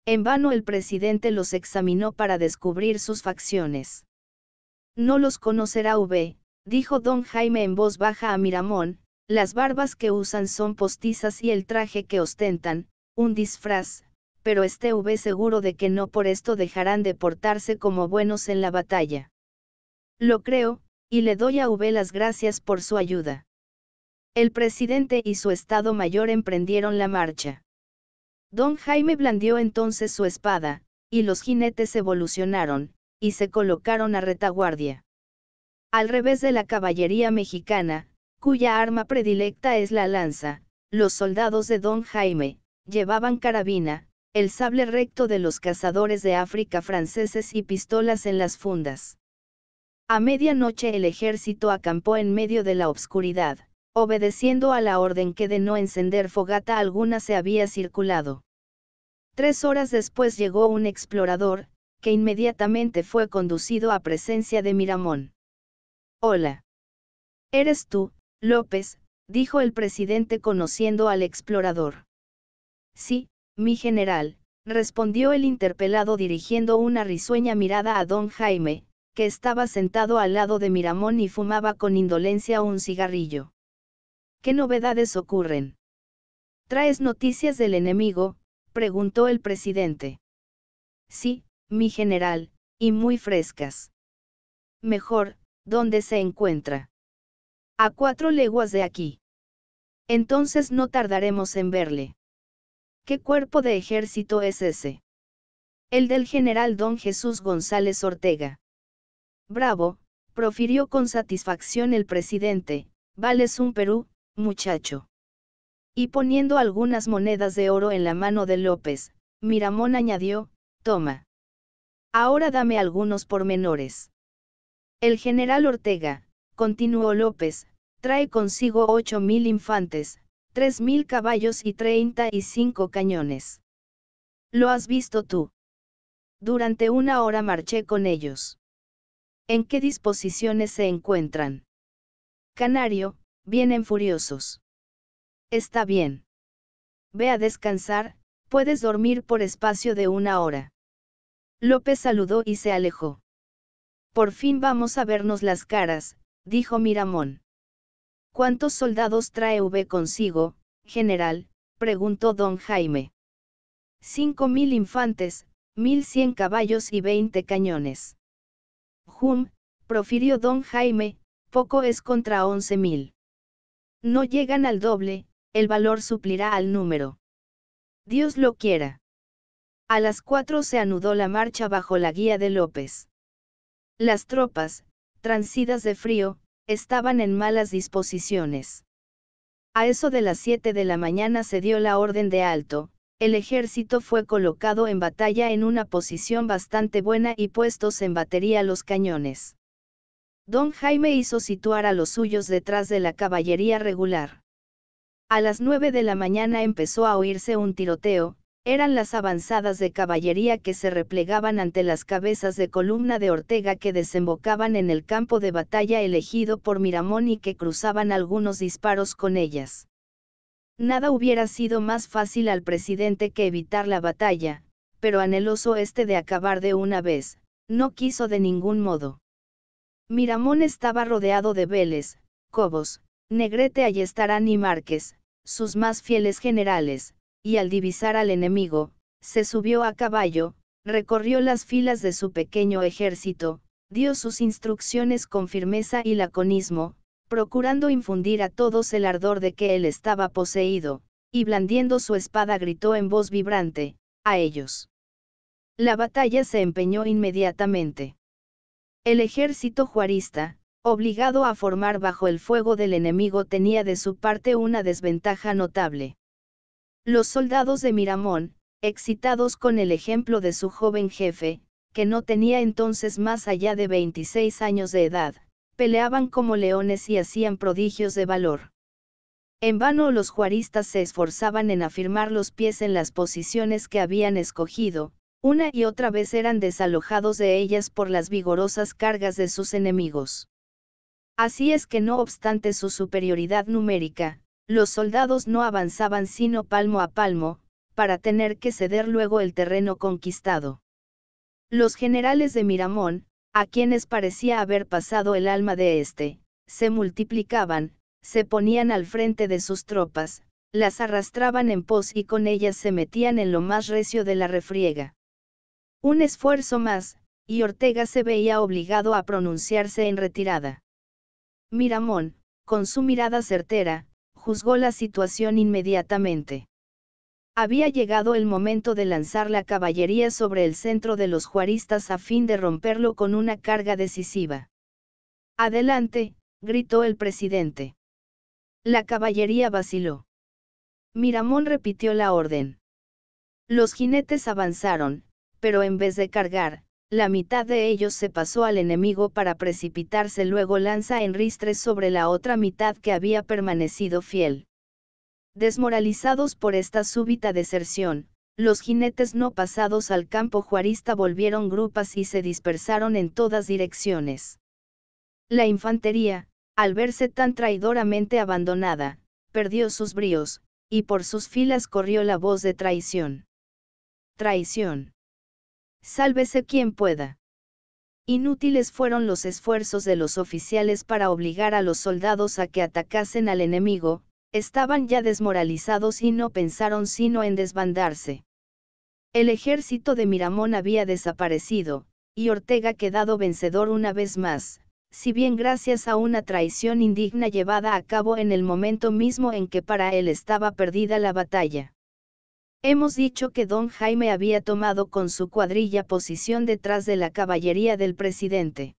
En vano el presidente los examinó para descubrir sus facciones. No los conocerá V, dijo don Jaime en voz baja a Miramón, las barbas que usan son postizas y el traje que ostentan, un disfraz, pero este V seguro de que no por esto dejarán de portarse como buenos en la batalla. Lo creo, y le doy a V las gracias por su ayuda. El presidente y su Estado Mayor emprendieron la marcha. Don Jaime blandió entonces su espada, y los jinetes evolucionaron, y se colocaron a retaguardia. Al revés de la caballería mexicana, cuya arma predilecta es la lanza, los soldados de Don Jaime, llevaban carabina, el sable recto de los cazadores de África franceses y pistolas en las fundas. A medianoche el ejército acampó en medio de la obscuridad, obedeciendo a la orden que de no encender fogata alguna se había circulado. Tres horas después llegó un explorador, que inmediatamente fue conducido a presencia de Miramón. Hola. Eres tú, López, dijo el presidente conociendo al explorador. Sí, mi general, respondió el interpelado dirigiendo una risueña mirada a don Jaime, que estaba sentado al lado de Miramón y fumaba con indolencia un cigarrillo. ¿Qué novedades ocurren? ¿Traes noticias del enemigo? preguntó el presidente. Sí, mi general, y muy frescas. Mejor, ¿dónde se encuentra? A cuatro leguas de aquí. Entonces no tardaremos en verle. ¿Qué cuerpo de ejército es ese? El del general don Jesús González Ortega. Bravo, profirió con satisfacción el presidente, vales un Perú, muchacho. Y poniendo algunas monedas de oro en la mano de López, Miramón añadió, toma. Ahora dame algunos pormenores. El general Ortega, continuó López, trae consigo ocho mil infantes, 3.000 caballos y 35 cañones. Lo has visto tú. Durante una hora marché con ellos. ¿En qué disposiciones se encuentran? Canario, vienen furiosos. Está bien. Ve a descansar, puedes dormir por espacio de una hora. López saludó y se alejó. Por fin vamos a vernos las caras, dijo Miramón. ¿Cuántos soldados trae V consigo, general? preguntó don Jaime. Cinco mil infantes, mil cien caballos y veinte cañones. Jum, profirió don Jaime, poco es contra once mil. No llegan al doble, el valor suplirá al número. Dios lo quiera. A las cuatro se anudó la marcha bajo la guía de López. Las tropas, transidas de frío, estaban en malas disposiciones. A eso de las 7 de la mañana se dio la orden de alto, el ejército fue colocado en batalla en una posición bastante buena y puestos en batería los cañones. Don Jaime hizo situar a los suyos detrás de la caballería regular. A las 9 de la mañana empezó a oírse un tiroteo, eran las avanzadas de caballería que se replegaban ante las cabezas de columna de Ortega que desembocaban en el campo de batalla elegido por Miramón y que cruzaban algunos disparos con ellas. Nada hubiera sido más fácil al presidente que evitar la batalla, pero anheloso este de acabar de una vez, no quiso de ningún modo. Miramón estaba rodeado de Vélez, Cobos, Negrete Ayestarán y Márquez, sus más fieles generales, y al divisar al enemigo, se subió a caballo, recorrió las filas de su pequeño ejército, dio sus instrucciones con firmeza y laconismo, procurando infundir a todos el ardor de que él estaba poseído, y blandiendo su espada gritó en voz vibrante, a ellos. La batalla se empeñó inmediatamente. El ejército juarista, obligado a formar bajo el fuego del enemigo tenía de su parte una desventaja notable. Los soldados de Miramón, excitados con el ejemplo de su joven jefe, que no tenía entonces más allá de 26 años de edad, peleaban como leones y hacían prodigios de valor. En vano los juaristas se esforzaban en afirmar los pies en las posiciones que habían escogido, una y otra vez eran desalojados de ellas por las vigorosas cargas de sus enemigos. Así es que no obstante su superioridad numérica, los soldados no avanzaban sino palmo a palmo, para tener que ceder luego el terreno conquistado. Los generales de Miramón, a quienes parecía haber pasado el alma de éste, se multiplicaban, se ponían al frente de sus tropas, las arrastraban en pos y con ellas se metían en lo más recio de la refriega. Un esfuerzo más, y Ortega se veía obligado a pronunciarse en retirada. Miramón, con su mirada certera, juzgó la situación inmediatamente. Había llegado el momento de lanzar la caballería sobre el centro de los juaristas a fin de romperlo con una carga decisiva. Adelante, gritó el presidente. La caballería vaciló. Miramón repitió la orden. Los jinetes avanzaron, pero en vez de cargar, la mitad de ellos se pasó al enemigo para precipitarse luego lanza en ristres sobre la otra mitad que había permanecido fiel. Desmoralizados por esta súbita deserción, los jinetes no pasados al campo juarista volvieron grupas y se dispersaron en todas direcciones. La infantería, al verse tan traidoramente abandonada, perdió sus bríos, y por sus filas corrió la voz de traición. Traición. Sálvese quien pueda. Inútiles fueron los esfuerzos de los oficiales para obligar a los soldados a que atacasen al enemigo, estaban ya desmoralizados y no pensaron sino en desbandarse. El ejército de Miramón había desaparecido, y Ortega quedado vencedor una vez más, si bien gracias a una traición indigna llevada a cabo en el momento mismo en que para él estaba perdida la batalla. Hemos dicho que don Jaime había tomado con su cuadrilla posición detrás de la caballería del presidente.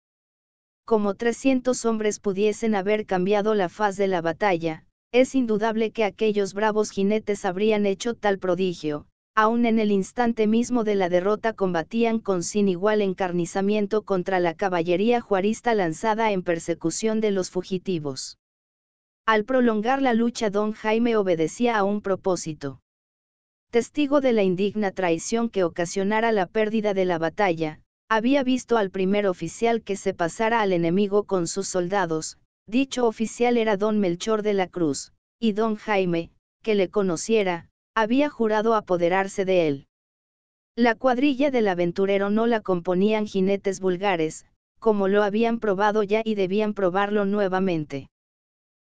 Como 300 hombres pudiesen haber cambiado la faz de la batalla, es indudable que aquellos bravos jinetes habrían hecho tal prodigio, aún en el instante mismo de la derrota combatían con sin igual encarnizamiento contra la caballería juarista lanzada en persecución de los fugitivos. Al prolongar la lucha don Jaime obedecía a un propósito testigo de la indigna traición que ocasionara la pérdida de la batalla, había visto al primer oficial que se pasara al enemigo con sus soldados, dicho oficial era don Melchor de la Cruz, y don Jaime, que le conociera, había jurado apoderarse de él. La cuadrilla del aventurero no la componían jinetes vulgares, como lo habían probado ya y debían probarlo nuevamente.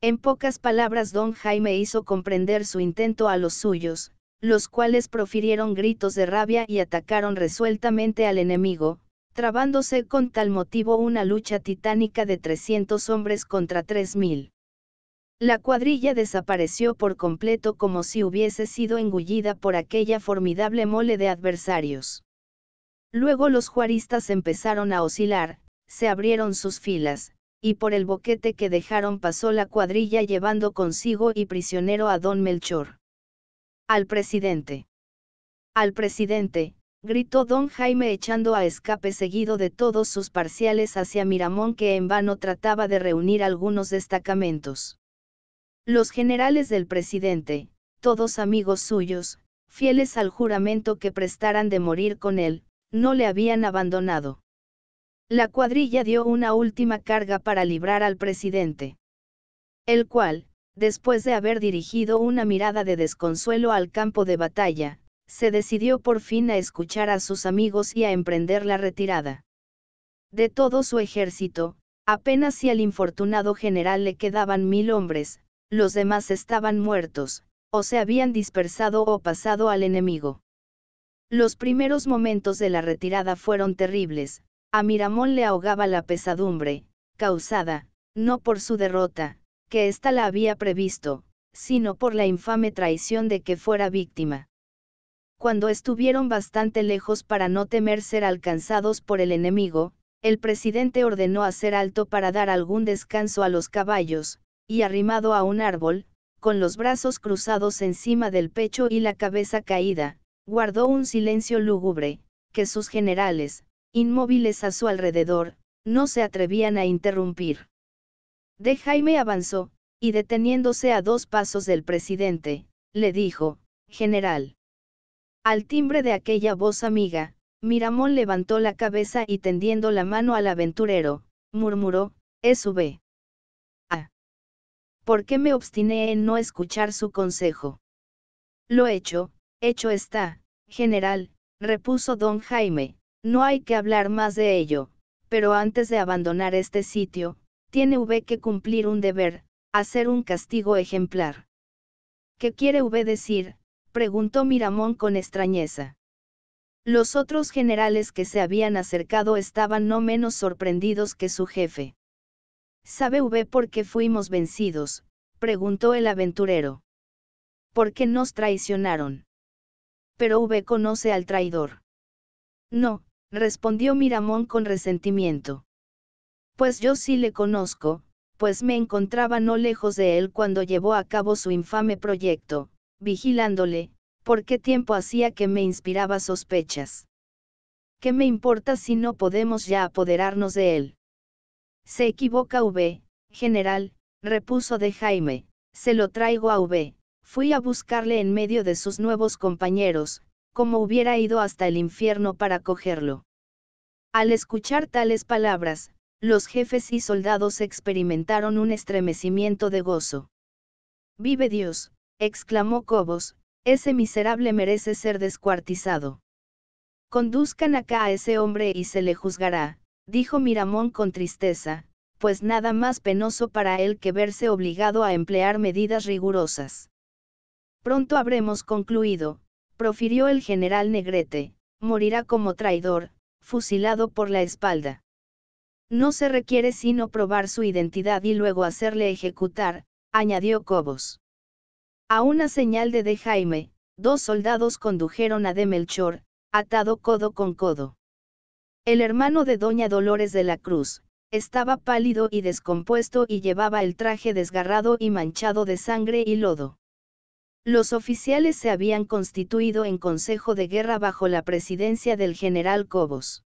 En pocas palabras don Jaime hizo comprender su intento a los suyos, los cuales profirieron gritos de rabia y atacaron resueltamente al enemigo, trabándose con tal motivo una lucha titánica de 300 hombres contra 3.000. La cuadrilla desapareció por completo como si hubiese sido engullida por aquella formidable mole de adversarios. Luego los juaristas empezaron a oscilar, se abrieron sus filas, y por el boquete que dejaron pasó la cuadrilla llevando consigo y prisionero a don Melchor. Al presidente. Al presidente, gritó don Jaime echando a escape seguido de todos sus parciales hacia Miramón que en vano trataba de reunir algunos destacamentos. Los generales del presidente, todos amigos suyos, fieles al juramento que prestaran de morir con él, no le habían abandonado. La cuadrilla dio una última carga para librar al presidente. El cual, después de haber dirigido una mirada de desconsuelo al campo de batalla, se decidió por fin a escuchar a sus amigos y a emprender la retirada. De todo su ejército, apenas si al infortunado general le quedaban mil hombres, los demás estaban muertos, o se habían dispersado o pasado al enemigo. Los primeros momentos de la retirada fueron terribles, a Miramón le ahogaba la pesadumbre, causada, no por su derrota, que ésta la había previsto, sino por la infame traición de que fuera víctima. Cuando estuvieron bastante lejos para no temer ser alcanzados por el enemigo, el presidente ordenó hacer alto para dar algún descanso a los caballos, y arrimado a un árbol, con los brazos cruzados encima del pecho y la cabeza caída, guardó un silencio lúgubre, que sus generales, inmóviles a su alrededor, no se atrevían a interrumpir. De Jaime avanzó, y deteniéndose a dos pasos del presidente, le dijo, General. Al timbre de aquella voz amiga, Miramón levantó la cabeza y tendiendo la mano al aventurero, murmuró, es V. Ah. ¿Por qué me obstiné en no escuchar su consejo? Lo hecho, hecho está, general, repuso don Jaime, no hay que hablar más de ello, pero antes de abandonar este sitio, tiene V que cumplir un deber, hacer un castigo ejemplar. ¿Qué quiere V decir? preguntó Miramón con extrañeza. Los otros generales que se habían acercado estaban no menos sorprendidos que su jefe. ¿Sabe V por qué fuimos vencidos? preguntó el aventurero. ¿Por qué nos traicionaron? Pero V conoce al traidor. No, respondió Miramón con resentimiento. Pues yo sí le conozco, pues me encontraba no lejos de él cuando llevó a cabo su infame proyecto, vigilándole, porque tiempo hacía que me inspiraba sospechas. ¿Qué me importa si no podemos ya apoderarnos de él? Se equivoca V, general, repuso de Jaime, se lo traigo a V, fui a buscarle en medio de sus nuevos compañeros, como hubiera ido hasta el infierno para cogerlo. Al escuchar tales palabras, los jefes y soldados experimentaron un estremecimiento de gozo. Vive Dios, exclamó Cobos, ese miserable merece ser descuartizado. Conduzcan acá a ese hombre y se le juzgará, dijo Miramón con tristeza, pues nada más penoso para él que verse obligado a emplear medidas rigurosas. Pronto habremos concluido, profirió el general Negrete, morirá como traidor, fusilado por la espalda. No se requiere sino probar su identidad y luego hacerle ejecutar, añadió Cobos. A una señal de De Jaime, dos soldados condujeron a de Melchor, atado codo con codo. El hermano de doña Dolores de la Cruz, estaba pálido y descompuesto y llevaba el traje desgarrado y manchado de sangre y lodo. Los oficiales se habían constituido en consejo de guerra bajo la presidencia del general Cobos.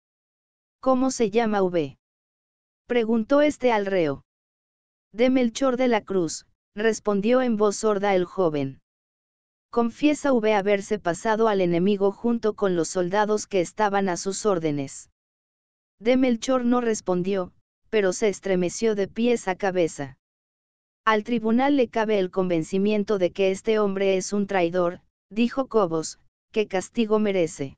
¿Cómo se llama V? Preguntó este al reo. De Melchor de la Cruz, respondió en voz sorda el joven. Confiesa V haberse pasado al enemigo junto con los soldados que estaban a sus órdenes. De Melchor no respondió, pero se estremeció de pies a cabeza. Al tribunal le cabe el convencimiento de que este hombre es un traidor, dijo Cobos, que castigo merece.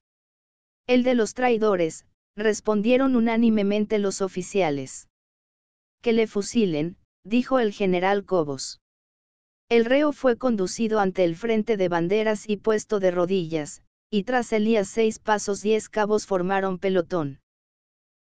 El de los traidores, respondieron unánimemente los oficiales. Que le fusilen, dijo el general Cobos. El reo fue conducido ante el frente de banderas y puesto de rodillas, y tras Elías seis pasos diez cabos formaron pelotón.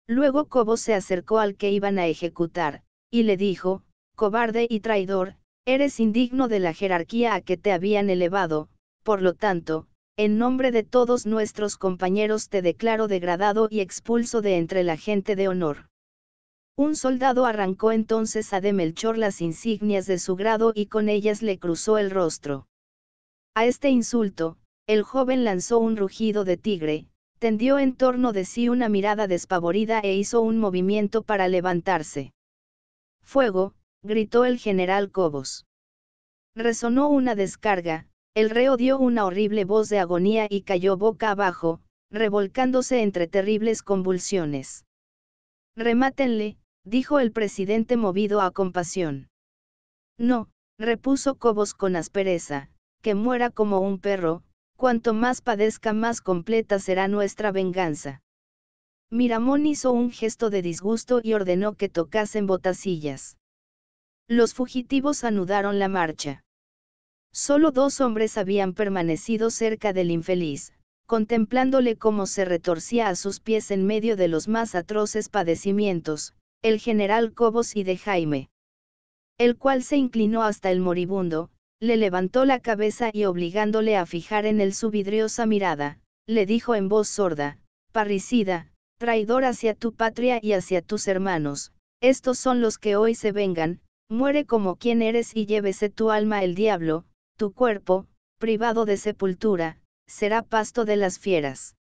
Luego Cobos se acercó al que iban a ejecutar, y le dijo, cobarde y traidor, eres indigno de la jerarquía a que te habían elevado, por lo tanto, en nombre de todos nuestros compañeros te declaro degradado y expulso de entre la gente de honor. Un soldado arrancó entonces a Demelchor las insignias de su grado y con ellas le cruzó el rostro. A este insulto, el joven lanzó un rugido de tigre, tendió en torno de sí una mirada despavorida e hizo un movimiento para levantarse. ¡Fuego! gritó el general Cobos. Resonó una descarga, el reo dio una horrible voz de agonía y cayó boca abajo, revolcándose entre terribles convulsiones. Remátenle, dijo el presidente movido a compasión. No, repuso Cobos con aspereza, que muera como un perro, cuanto más padezca más completa será nuestra venganza. Miramón hizo un gesto de disgusto y ordenó que tocasen botasillas. Los fugitivos anudaron la marcha. Solo dos hombres habían permanecido cerca del infeliz, contemplándole cómo se retorcía a sus pies en medio de los más atroces padecimientos, el general Cobos y de Jaime. El cual se inclinó hasta el moribundo, le levantó la cabeza y obligándole a fijar en él su vidriosa mirada, le dijo en voz sorda, Parricida, traidor hacia tu patria y hacia tus hermanos, estos son los que hoy se vengan, muere como quien eres y llévese tu alma el diablo, tu cuerpo, privado de sepultura, será pasto de las fieras.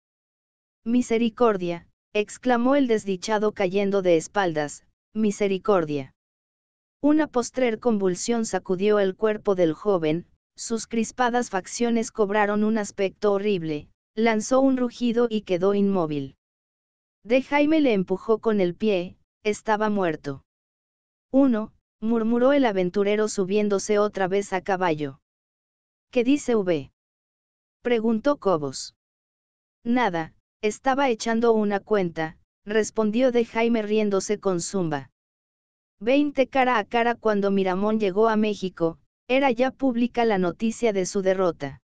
Misericordia, exclamó el desdichado cayendo de espaldas, misericordia. Una postrer convulsión sacudió el cuerpo del joven, sus crispadas facciones cobraron un aspecto horrible, lanzó un rugido y quedó inmóvil. De Jaime le empujó con el pie, estaba muerto. Uno, murmuró el aventurero subiéndose otra vez a caballo. ¿Qué dice V? Preguntó Cobos. Nada, estaba echando una cuenta, respondió de Jaime riéndose con zumba. Veinte cara a cara cuando Miramón llegó a México, era ya pública la noticia de su derrota.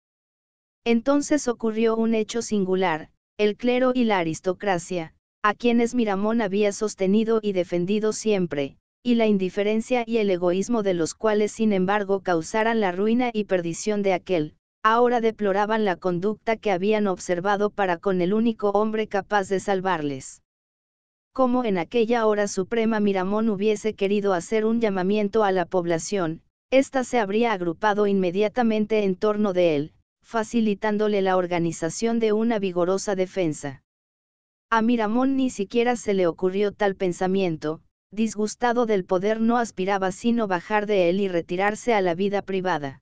Entonces ocurrió un hecho singular, el clero y la aristocracia, a quienes Miramón había sostenido y defendido siempre, y la indiferencia y el egoísmo de los cuales sin embargo causaran la ruina y perdición de aquel, ahora deploraban la conducta que habían observado para con el único hombre capaz de salvarles. Como en aquella hora suprema Miramón hubiese querido hacer un llamamiento a la población, ésta se habría agrupado inmediatamente en torno de él, facilitándole la organización de una vigorosa defensa. A Miramón ni siquiera se le ocurrió tal pensamiento, disgustado del poder no aspiraba sino bajar de él y retirarse a la vida privada.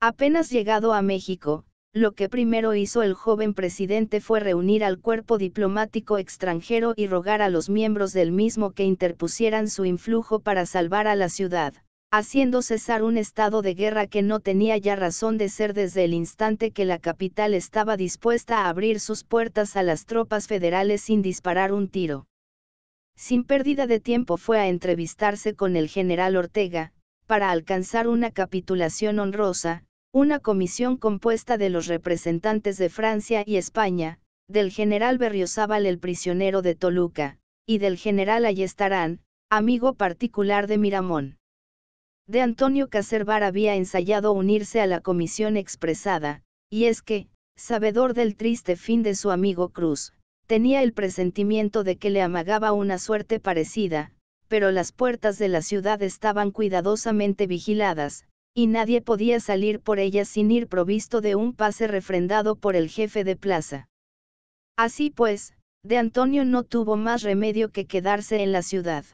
Apenas llegado a México, lo que primero hizo el joven presidente fue reunir al cuerpo diplomático extranjero y rogar a los miembros del mismo que interpusieran su influjo para salvar a la ciudad, haciendo cesar un estado de guerra que no tenía ya razón de ser desde el instante que la capital estaba dispuesta a abrir sus puertas a las tropas federales sin disparar un tiro. Sin pérdida de tiempo fue a entrevistarse con el general Ortega, para alcanzar una capitulación honrosa, una comisión compuesta de los representantes de Francia y España, del general Berriozábal el prisionero de Toluca, y del general Ayestarán, amigo particular de Miramón. De Antonio Caservar había ensayado unirse a la comisión expresada, y es que, sabedor del triste fin de su amigo Cruz, tenía el presentimiento de que le amagaba una suerte parecida, pero las puertas de la ciudad estaban cuidadosamente vigiladas, y nadie podía salir por ellas sin ir provisto de un pase refrendado por el jefe de plaza. Así pues, de Antonio no tuvo más remedio que quedarse en la ciudad.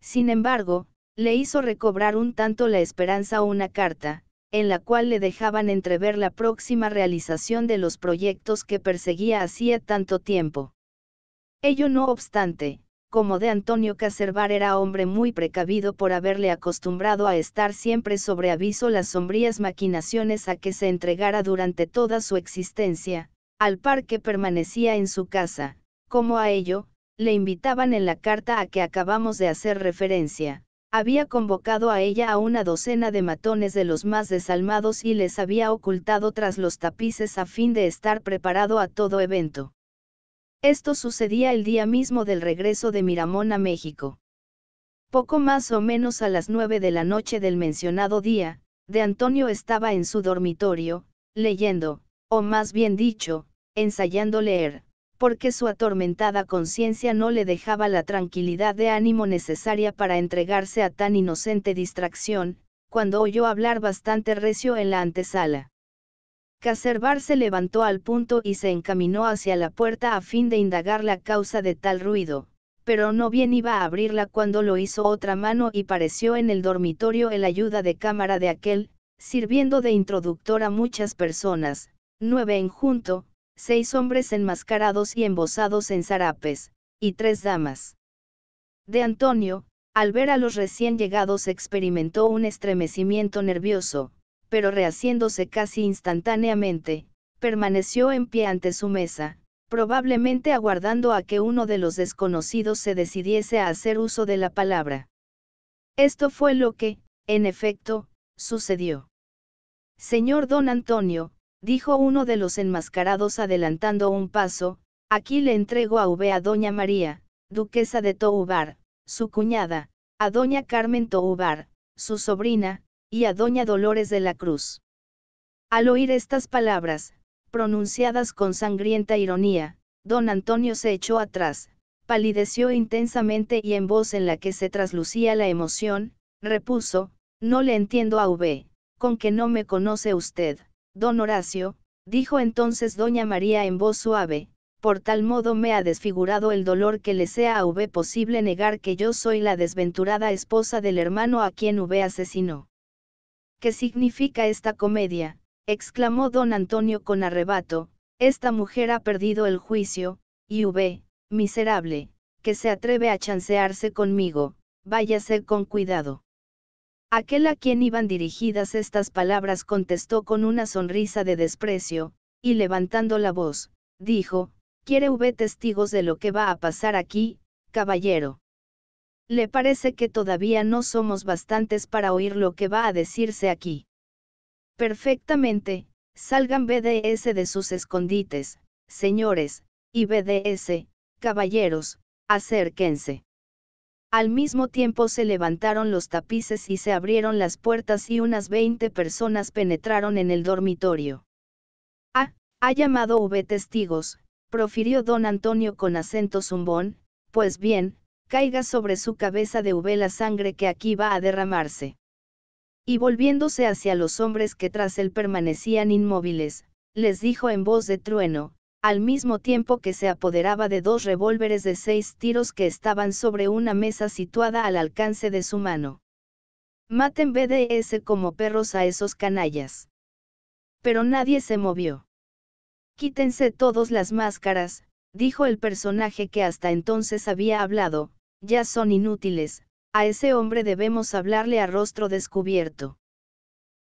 Sin embargo, le hizo recobrar un tanto la esperanza una carta, en la cual le dejaban entrever la próxima realización de los proyectos que perseguía hacía tanto tiempo. Ello no obstante, como de Antonio Caservar era hombre muy precavido por haberle acostumbrado a estar siempre sobre aviso las sombrías maquinaciones a que se entregara durante toda su existencia, al par que permanecía en su casa, como a ello, le invitaban en la carta a que acabamos de hacer referencia, había convocado a ella a una docena de matones de los más desalmados y les había ocultado tras los tapices a fin de estar preparado a todo evento. Esto sucedía el día mismo del regreso de Miramón a México. Poco más o menos a las nueve de la noche del mencionado día, de Antonio estaba en su dormitorio, leyendo, o más bien dicho, ensayando leer porque su atormentada conciencia no le dejaba la tranquilidad de ánimo necesaria para entregarse a tan inocente distracción, cuando oyó hablar bastante recio en la antesala. Caservar se levantó al punto y se encaminó hacia la puerta a fin de indagar la causa de tal ruido, pero no bien iba a abrirla cuando lo hizo otra mano y pareció en el dormitorio el ayuda de cámara de aquel, sirviendo de introductor a muchas personas, nueve en junto, seis hombres enmascarados y embosados en zarapes, y tres damas. De Antonio, al ver a los recién llegados experimentó un estremecimiento nervioso, pero rehaciéndose casi instantáneamente, permaneció en pie ante su mesa, probablemente aguardando a que uno de los desconocidos se decidiese a hacer uso de la palabra. Esto fue lo que, en efecto, sucedió. Señor don Antonio, dijo uno de los enmascarados adelantando un paso, aquí le entrego a V a doña María, duquesa de Toubar, su cuñada, a doña Carmen Toubar, su sobrina, y a doña Dolores de la Cruz. Al oír estas palabras, pronunciadas con sangrienta ironía, don Antonio se echó atrás, palideció intensamente y en voz en la que se traslucía la emoción, repuso, no le entiendo a V, con que no me conoce usted. Don Horacio, dijo entonces doña María en voz suave, por tal modo me ha desfigurado el dolor que le sea a V posible negar que yo soy la desventurada esposa del hermano a quien V asesinó. ¿Qué significa esta comedia? exclamó don Antonio con arrebato, esta mujer ha perdido el juicio, y V, miserable, que se atreve a chancearse conmigo, váyase con cuidado. Aquel a quien iban dirigidas estas palabras contestó con una sonrisa de desprecio, y levantando la voz, dijo, Quiere v testigos de lo que va a pasar aquí, caballero. Le parece que todavía no somos bastantes para oír lo que va a decirse aquí. Perfectamente, salgan BDS de sus escondites, señores, y BDS, caballeros, acérquense. Al mismo tiempo se levantaron los tapices y se abrieron las puertas y unas 20 personas penetraron en el dormitorio. Ah, ha llamado V testigos, profirió don Antonio con acento zumbón, pues bien, caiga sobre su cabeza de V la sangre que aquí va a derramarse. Y volviéndose hacia los hombres que tras él permanecían inmóviles, les dijo en voz de trueno, al mismo tiempo que se apoderaba de dos revólveres de seis tiros que estaban sobre una mesa situada al alcance de su mano. Maten BDS como perros a esos canallas. Pero nadie se movió. Quítense todos las máscaras, dijo el personaje que hasta entonces había hablado, ya son inútiles, a ese hombre debemos hablarle a rostro descubierto.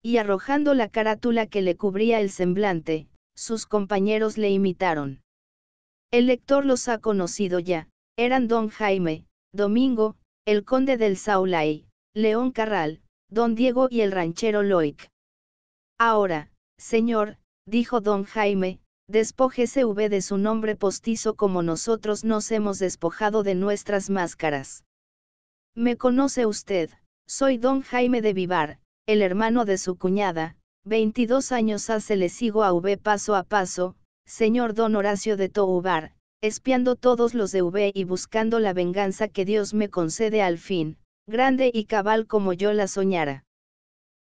Y arrojando la carátula que le cubría el semblante, sus compañeros le imitaron. El lector los ha conocido ya, eran don Jaime, Domingo, el conde del Saulay, León Carral, don Diego y el ranchero Loic. Ahora, señor, dijo don Jaime, despójese v de su nombre postizo como nosotros nos hemos despojado de nuestras máscaras. Me conoce usted, soy don Jaime de Vivar, el hermano de su cuñada, 22 años hace le sigo a V paso a paso, señor don Horacio de Toubar, espiando todos los de V y buscando la venganza que Dios me concede al fin, grande y cabal como yo la soñara.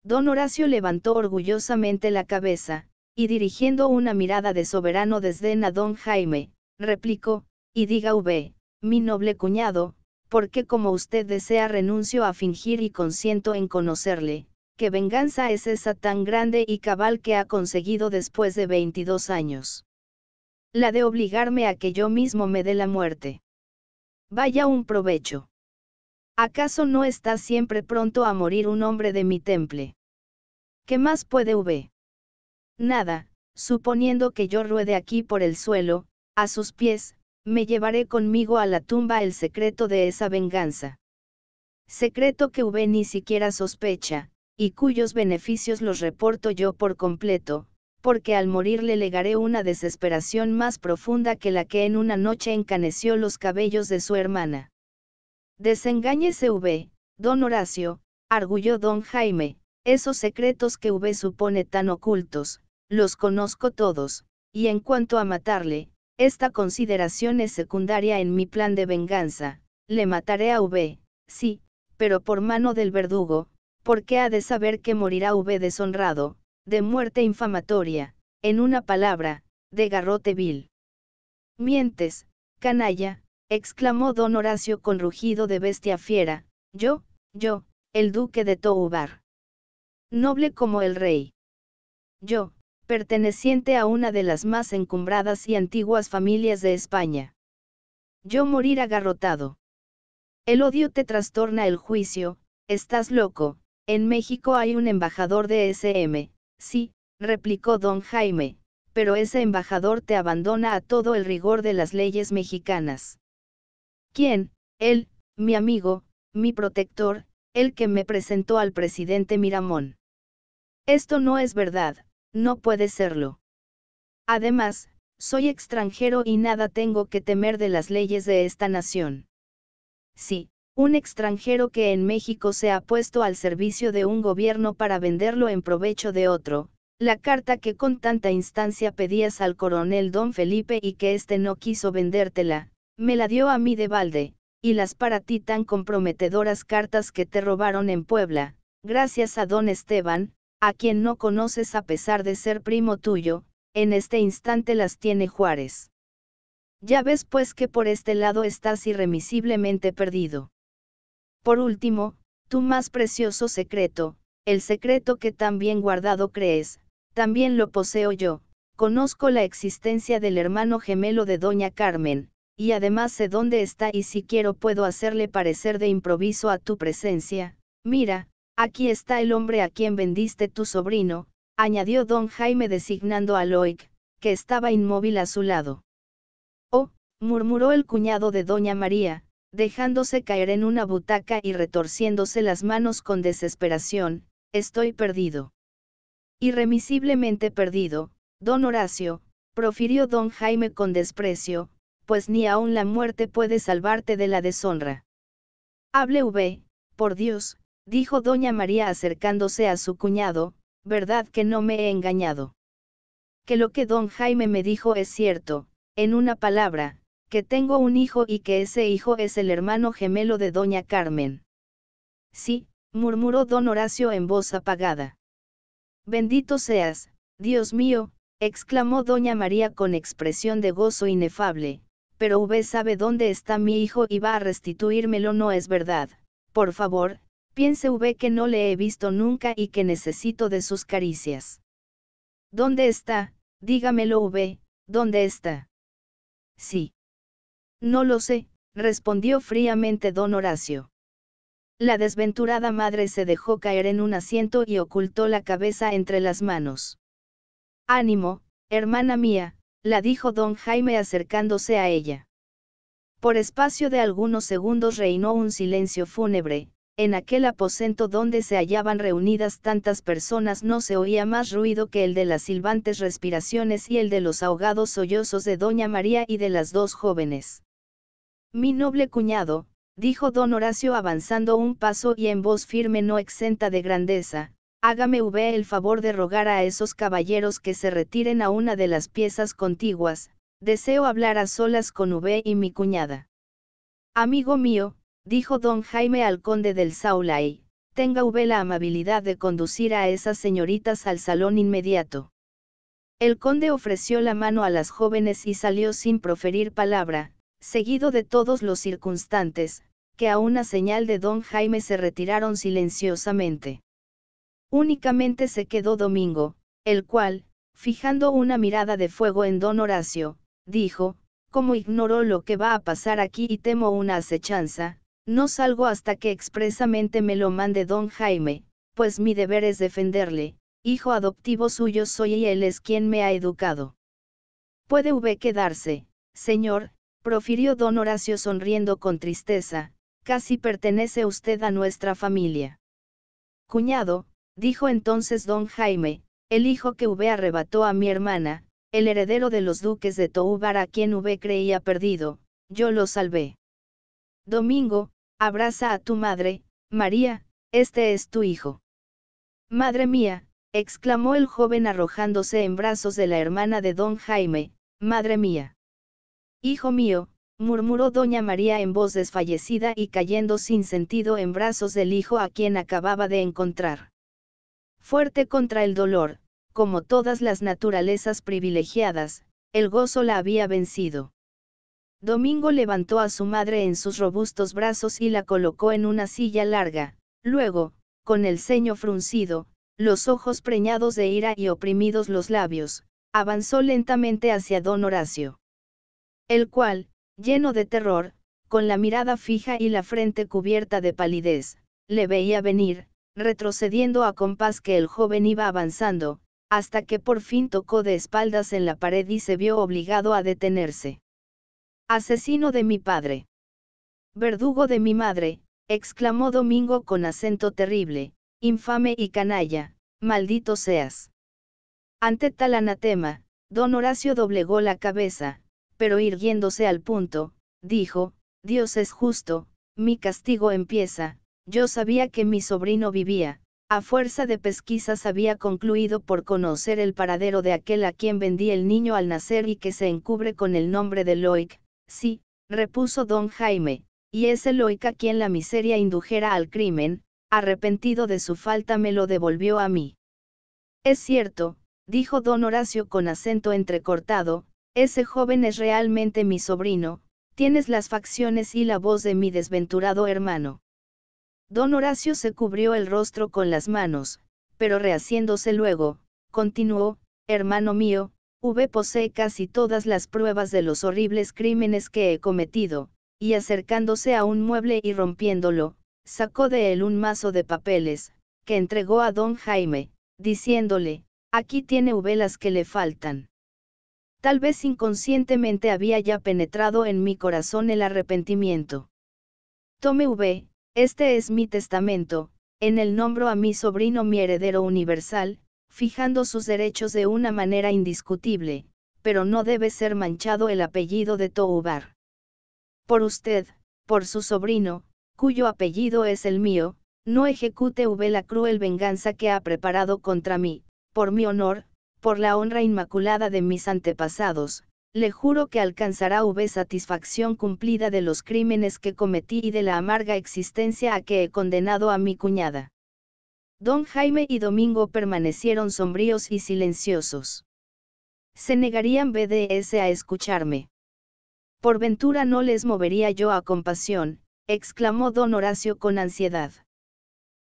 Don Horacio levantó orgullosamente la cabeza, y dirigiendo una mirada de soberano desdén a don Jaime, replicó, y diga V, mi noble cuñado, porque como usted desea renuncio a fingir y consiento en conocerle, ¿qué venganza es esa tan grande y cabal que ha conseguido después de 22 años? La de obligarme a que yo mismo me dé la muerte. Vaya un provecho. ¿Acaso no está siempre pronto a morir un hombre de mi temple? ¿Qué más puede V? Nada, suponiendo que yo ruede aquí por el suelo, a sus pies, me llevaré conmigo a la tumba el secreto de esa venganza. Secreto que V ni siquiera sospecha, y cuyos beneficios los reporto yo por completo, porque al morir le legaré una desesperación más profunda que la que en una noche encaneció los cabellos de su hermana. Desengáñese V, don Horacio, arguyó don Jaime, esos secretos que V supone tan ocultos, los conozco todos, y en cuanto a matarle, esta consideración es secundaria en mi plan de venganza, le mataré a V, sí, pero por mano del verdugo, qué ha de saber que morirá V deshonrado, de muerte infamatoria, en una palabra, de garrote vil. Mientes, canalla, exclamó don Horacio con rugido de bestia fiera, yo, yo, el duque de Toubar. Noble como el rey. Yo, perteneciente a una de las más encumbradas y antiguas familias de España. Yo morir agarrotado. El odio te trastorna el juicio, estás loco, en México hay un embajador de SM, sí, replicó don Jaime, pero ese embajador te abandona a todo el rigor de las leyes mexicanas. ¿Quién? Él, mi amigo, mi protector, el que me presentó al presidente Miramón. Esto no es verdad, no puede serlo. Además, soy extranjero y nada tengo que temer de las leyes de esta nación. Sí, un extranjero que en México se ha puesto al servicio de un gobierno para venderlo en provecho de otro, la carta que con tanta instancia pedías al coronel don Felipe y que éste no quiso vendértela, me la dio a mí de balde, y las para ti tan comprometedoras cartas que te robaron en Puebla, gracias a don Esteban, a quien no conoces a pesar de ser primo tuyo, en este instante las tiene Juárez. Ya ves pues que por este lado estás irremisiblemente perdido. Por último, tu más precioso secreto, el secreto que tan bien guardado crees, también lo poseo yo. Conozco la existencia del hermano gemelo de Doña Carmen, y además sé dónde está y si quiero puedo hacerle parecer de improviso a tu presencia. Mira, aquí está el hombre a quien vendiste tu sobrino, añadió don Jaime designando a Loic, que estaba inmóvil a su lado. Oh, murmuró el cuñado de Doña María, dejándose caer en una butaca y retorciéndose las manos con desesperación, estoy perdido. Irremisiblemente perdido, don Horacio, profirió don Jaime con desprecio, pues ni aun la muerte puede salvarte de la deshonra. Hable V, por Dios, dijo doña María acercándose a su cuñado, verdad que no me he engañado. Que lo que don Jaime me dijo es cierto, en una palabra, que tengo un hijo y que ese hijo es el hermano gemelo de doña Carmen. Sí, murmuró don Horacio en voz apagada. Bendito seas, Dios mío, exclamó doña María con expresión de gozo inefable, pero V sabe dónde está mi hijo y va a restituírmelo, no es verdad. Por favor, piense V que no le he visto nunca y que necesito de sus caricias. ¿Dónde está? Dígamelo V, ¿dónde está? Sí. No lo sé, respondió fríamente don Horacio. La desventurada madre se dejó caer en un asiento y ocultó la cabeza entre las manos. Ánimo, hermana mía, la dijo don Jaime acercándose a ella. Por espacio de algunos segundos reinó un silencio fúnebre, en aquel aposento donde se hallaban reunidas tantas personas no se oía más ruido que el de las silbantes respiraciones y el de los ahogados sollozos de doña María y de las dos jóvenes. Mi noble cuñado, dijo don Horacio avanzando un paso y en voz firme no exenta de grandeza, hágame v el favor de rogar a esos caballeros que se retiren a una de las piezas contiguas, deseo hablar a solas con v y mi cuñada. Amigo mío, dijo don Jaime al conde del Saulay, tenga v la amabilidad de conducir a esas señoritas al salón inmediato. El conde ofreció la mano a las jóvenes y salió sin proferir palabra, seguido de todos los circunstantes, que a una señal de don Jaime se retiraron silenciosamente. Únicamente se quedó Domingo, el cual, fijando una mirada de fuego en don Horacio, dijo, como ignoro lo que va a pasar aquí y temo una acechanza, no salgo hasta que expresamente me lo mande don Jaime, pues mi deber es defenderle, hijo adoptivo suyo soy y él es quien me ha educado. Puede V quedarse, señor, profirió don Horacio sonriendo con tristeza, casi pertenece usted a nuestra familia. Cuñado, dijo entonces don Jaime, el hijo que V arrebató a mi hermana, el heredero de los duques de Toubar a quien V creía perdido, yo lo salvé. Domingo, abraza a tu madre, María, este es tu hijo. Madre mía, exclamó el joven arrojándose en brazos de la hermana de don Jaime, madre mía. Hijo mío, murmuró doña María en voz desfallecida y cayendo sin sentido en brazos del hijo a quien acababa de encontrar. Fuerte contra el dolor, como todas las naturalezas privilegiadas, el gozo la había vencido. Domingo levantó a su madre en sus robustos brazos y la colocó en una silla larga, luego, con el ceño fruncido, los ojos preñados de ira y oprimidos los labios, avanzó lentamente hacia don Horacio el cual, lleno de terror, con la mirada fija y la frente cubierta de palidez, le veía venir, retrocediendo a compás que el joven iba avanzando, hasta que por fin tocó de espaldas en la pared y se vio obligado a detenerse. Asesino de mi padre. Verdugo de mi madre, exclamó Domingo con acento terrible, infame y canalla, maldito seas. Ante tal anatema, don Horacio doblegó la cabeza, pero irguiéndose al punto, dijo, Dios es justo, mi castigo empieza, yo sabía que mi sobrino vivía, a fuerza de pesquisas había concluido por conocer el paradero de aquel a quien vendí el niño al nacer y que se encubre con el nombre de Loic, sí, repuso don Jaime, y ese Loic a quien la miseria indujera al crimen, arrepentido de su falta me lo devolvió a mí. Es cierto, dijo don Horacio con acento entrecortado, ese joven es realmente mi sobrino, tienes las facciones y la voz de mi desventurado hermano. Don Horacio se cubrió el rostro con las manos, pero rehaciéndose luego, continuó, hermano mío, V posee casi todas las pruebas de los horribles crímenes que he cometido, y acercándose a un mueble y rompiéndolo, sacó de él un mazo de papeles, que entregó a don Jaime, diciéndole, aquí tiene V las que le faltan. Tal vez inconscientemente había ya penetrado en mi corazón el arrepentimiento. Tome V, este es mi testamento, en el nombro a mi sobrino mi heredero universal, fijando sus derechos de una manera indiscutible, pero no debe ser manchado el apellido de Toubar. Por usted, por su sobrino, cuyo apellido es el mío, no ejecute V la cruel venganza que ha preparado contra mí, por mi honor, por la honra inmaculada de mis antepasados, le juro que alcanzará V satisfacción cumplida de los crímenes que cometí y de la amarga existencia a que he condenado a mi cuñada. Don Jaime y Domingo permanecieron sombríos y silenciosos. Se negarían BDS a escucharme. Por ventura no les movería yo a compasión, exclamó don Horacio con ansiedad.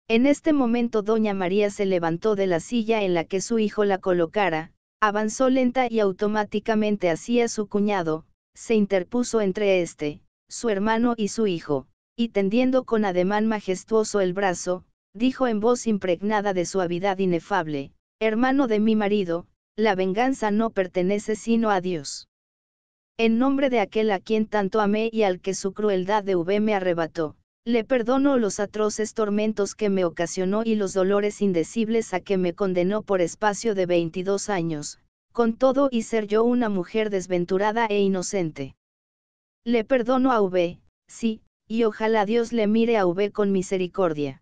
En este momento doña María se levantó de la silla en la que su hijo la colocara, avanzó lenta y automáticamente hacia su cuñado, se interpuso entre éste, su hermano y su hijo, y tendiendo con ademán majestuoso el brazo, dijo en voz impregnada de suavidad inefable, Hermano de mi marido, la venganza no pertenece sino a Dios. En nombre de aquel a quien tanto amé y al que su crueldad de V me arrebató, le perdono los atroces tormentos que me ocasionó y los dolores indecibles a que me condenó por espacio de 22 años, con todo y ser yo una mujer desventurada e inocente. Le perdono a V, sí, y ojalá Dios le mire a V con misericordia.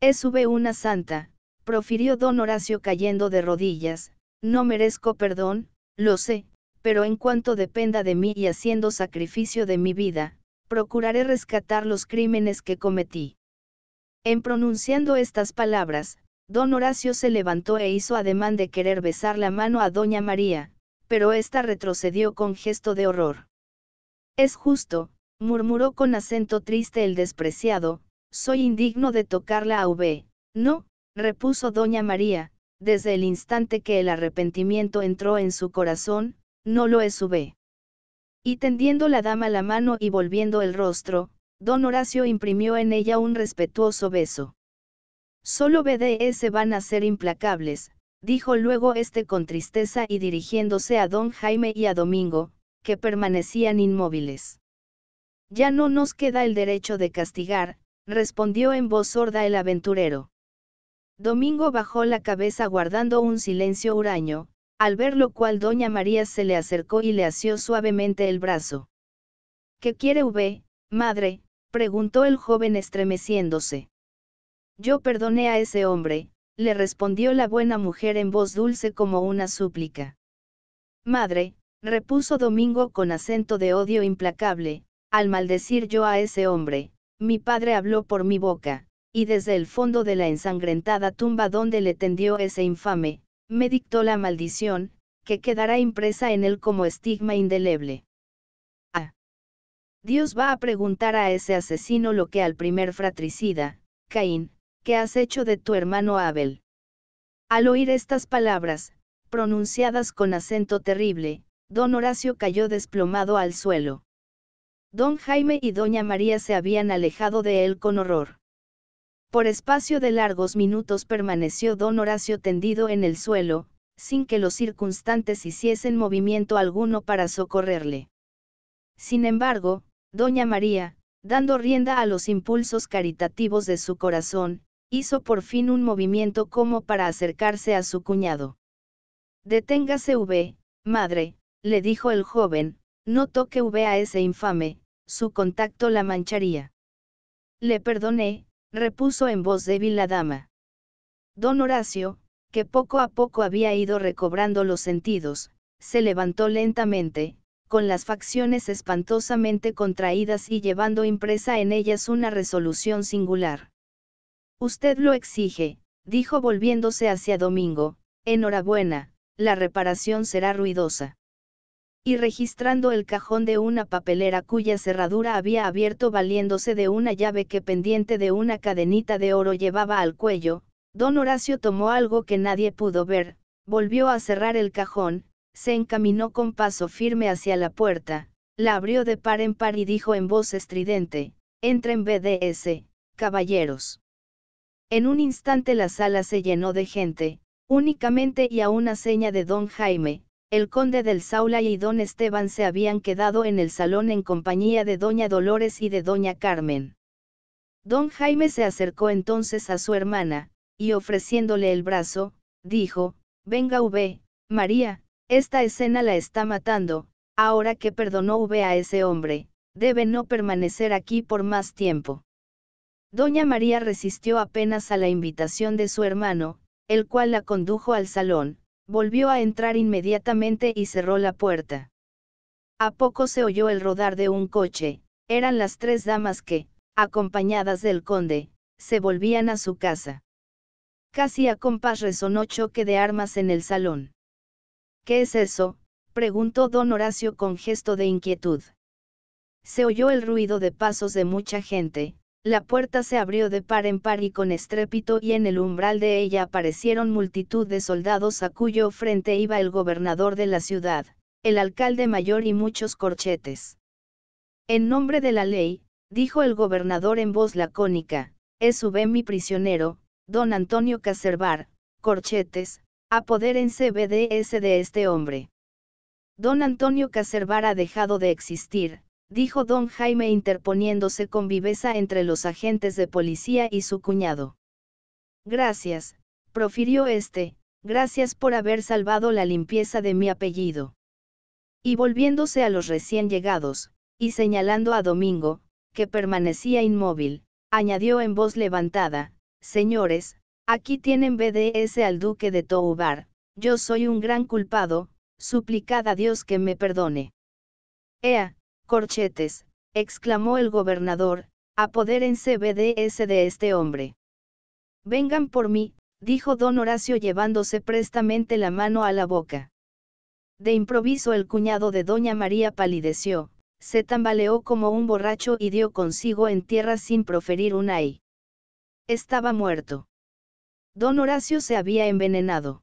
Es V una santa, profirió don Horacio cayendo de rodillas, no merezco perdón, lo sé, pero en cuanto dependa de mí y haciendo sacrificio de mi vida, procuraré rescatar los crímenes que cometí. En pronunciando estas palabras, don Horacio se levantó e hizo ademán de querer besar la mano a doña María, pero ésta retrocedió con gesto de horror. Es justo, murmuró con acento triste el despreciado, soy indigno de tocarla a V. No, repuso doña María, desde el instante que el arrepentimiento entró en su corazón, no lo es V. Y tendiendo la dama la mano y volviendo el rostro, don Horacio imprimió en ella un respetuoso beso. Solo BDS van a ser implacables, dijo luego este con tristeza y dirigiéndose a don Jaime y a Domingo, que permanecían inmóviles. Ya no nos queda el derecho de castigar, respondió en voz sorda el aventurero. Domingo bajó la cabeza guardando un silencio huraño, al ver lo cual doña María se le acercó y le asió suavemente el brazo. ¿Qué quiere V, madre? preguntó el joven estremeciéndose. Yo perdoné a ese hombre, le respondió la buena mujer en voz dulce como una súplica. Madre, repuso Domingo con acento de odio implacable, al maldecir yo a ese hombre, mi padre habló por mi boca, y desde el fondo de la ensangrentada tumba donde le tendió ese infame, me dictó la maldición, que quedará impresa en él como estigma indeleble. Ah. Dios va a preguntar a ese asesino lo que al primer fratricida, Caín, que has hecho de tu hermano Abel. Al oír estas palabras, pronunciadas con acento terrible, don Horacio cayó desplomado al suelo. Don Jaime y doña María se habían alejado de él con horror. Por espacio de largos minutos permaneció don Horacio tendido en el suelo, sin que los circunstantes hiciesen movimiento alguno para socorrerle. Sin embargo, doña María, dando rienda a los impulsos caritativos de su corazón, hizo por fin un movimiento como para acercarse a su cuñado. Deténgase V, madre, le dijo el joven, no toque V a ese infame, su contacto la mancharía. Le perdoné, repuso en voz débil la dama. Don Horacio, que poco a poco había ido recobrando los sentidos, se levantó lentamente, con las facciones espantosamente contraídas y llevando impresa en ellas una resolución singular. Usted lo exige, dijo volviéndose hacia Domingo, enhorabuena, la reparación será ruidosa y registrando el cajón de una papelera cuya cerradura había abierto valiéndose de una llave que pendiente de una cadenita de oro llevaba al cuello, don Horacio tomó algo que nadie pudo ver, volvió a cerrar el cajón, se encaminó con paso firme hacia la puerta, la abrió de par en par y dijo en voz estridente, entren BDS, caballeros. En un instante la sala se llenó de gente, únicamente y a una seña de don Jaime, el conde del Saula y don Esteban se habían quedado en el salón en compañía de doña Dolores y de doña Carmen. Don Jaime se acercó entonces a su hermana, y ofreciéndole el brazo, dijo, Venga V, María, esta escena la está matando, ahora que perdonó V a ese hombre, debe no permanecer aquí por más tiempo. Doña María resistió apenas a la invitación de su hermano, el cual la condujo al salón, Volvió a entrar inmediatamente y cerró la puerta. A poco se oyó el rodar de un coche, eran las tres damas que, acompañadas del conde, se volvían a su casa. Casi a compás resonó choque de armas en el salón. ¿Qué es eso? preguntó don Horacio con gesto de inquietud. Se oyó el ruido de pasos de mucha gente, la puerta se abrió de par en par y con estrépito y en el umbral de ella aparecieron multitud de soldados a cuyo frente iba el gobernador de la ciudad, el alcalde mayor y muchos corchetes. En nombre de la ley, dijo el gobernador en voz lacónica, es sube mi prisionero, don Antonio Caservar, corchetes, a en CBDS de este hombre. Don Antonio Caservar ha dejado de existir, dijo don Jaime interponiéndose con viveza entre los agentes de policía y su cuñado. Gracias, profirió este, gracias por haber salvado la limpieza de mi apellido. Y volviéndose a los recién llegados, y señalando a Domingo, que permanecía inmóvil, añadió en voz levantada, Señores, aquí tienen BDS al duque de Toubar, yo soy un gran culpado, suplicad a Dios que me perdone. Ea, Corchetes, exclamó el gobernador, apodérense BDS de este hombre. Vengan por mí, dijo don Horacio llevándose prestamente la mano a la boca. De improviso el cuñado de doña María palideció, se tambaleó como un borracho y dio consigo en tierra sin proferir un ay. Estaba muerto. Don Horacio se había envenenado.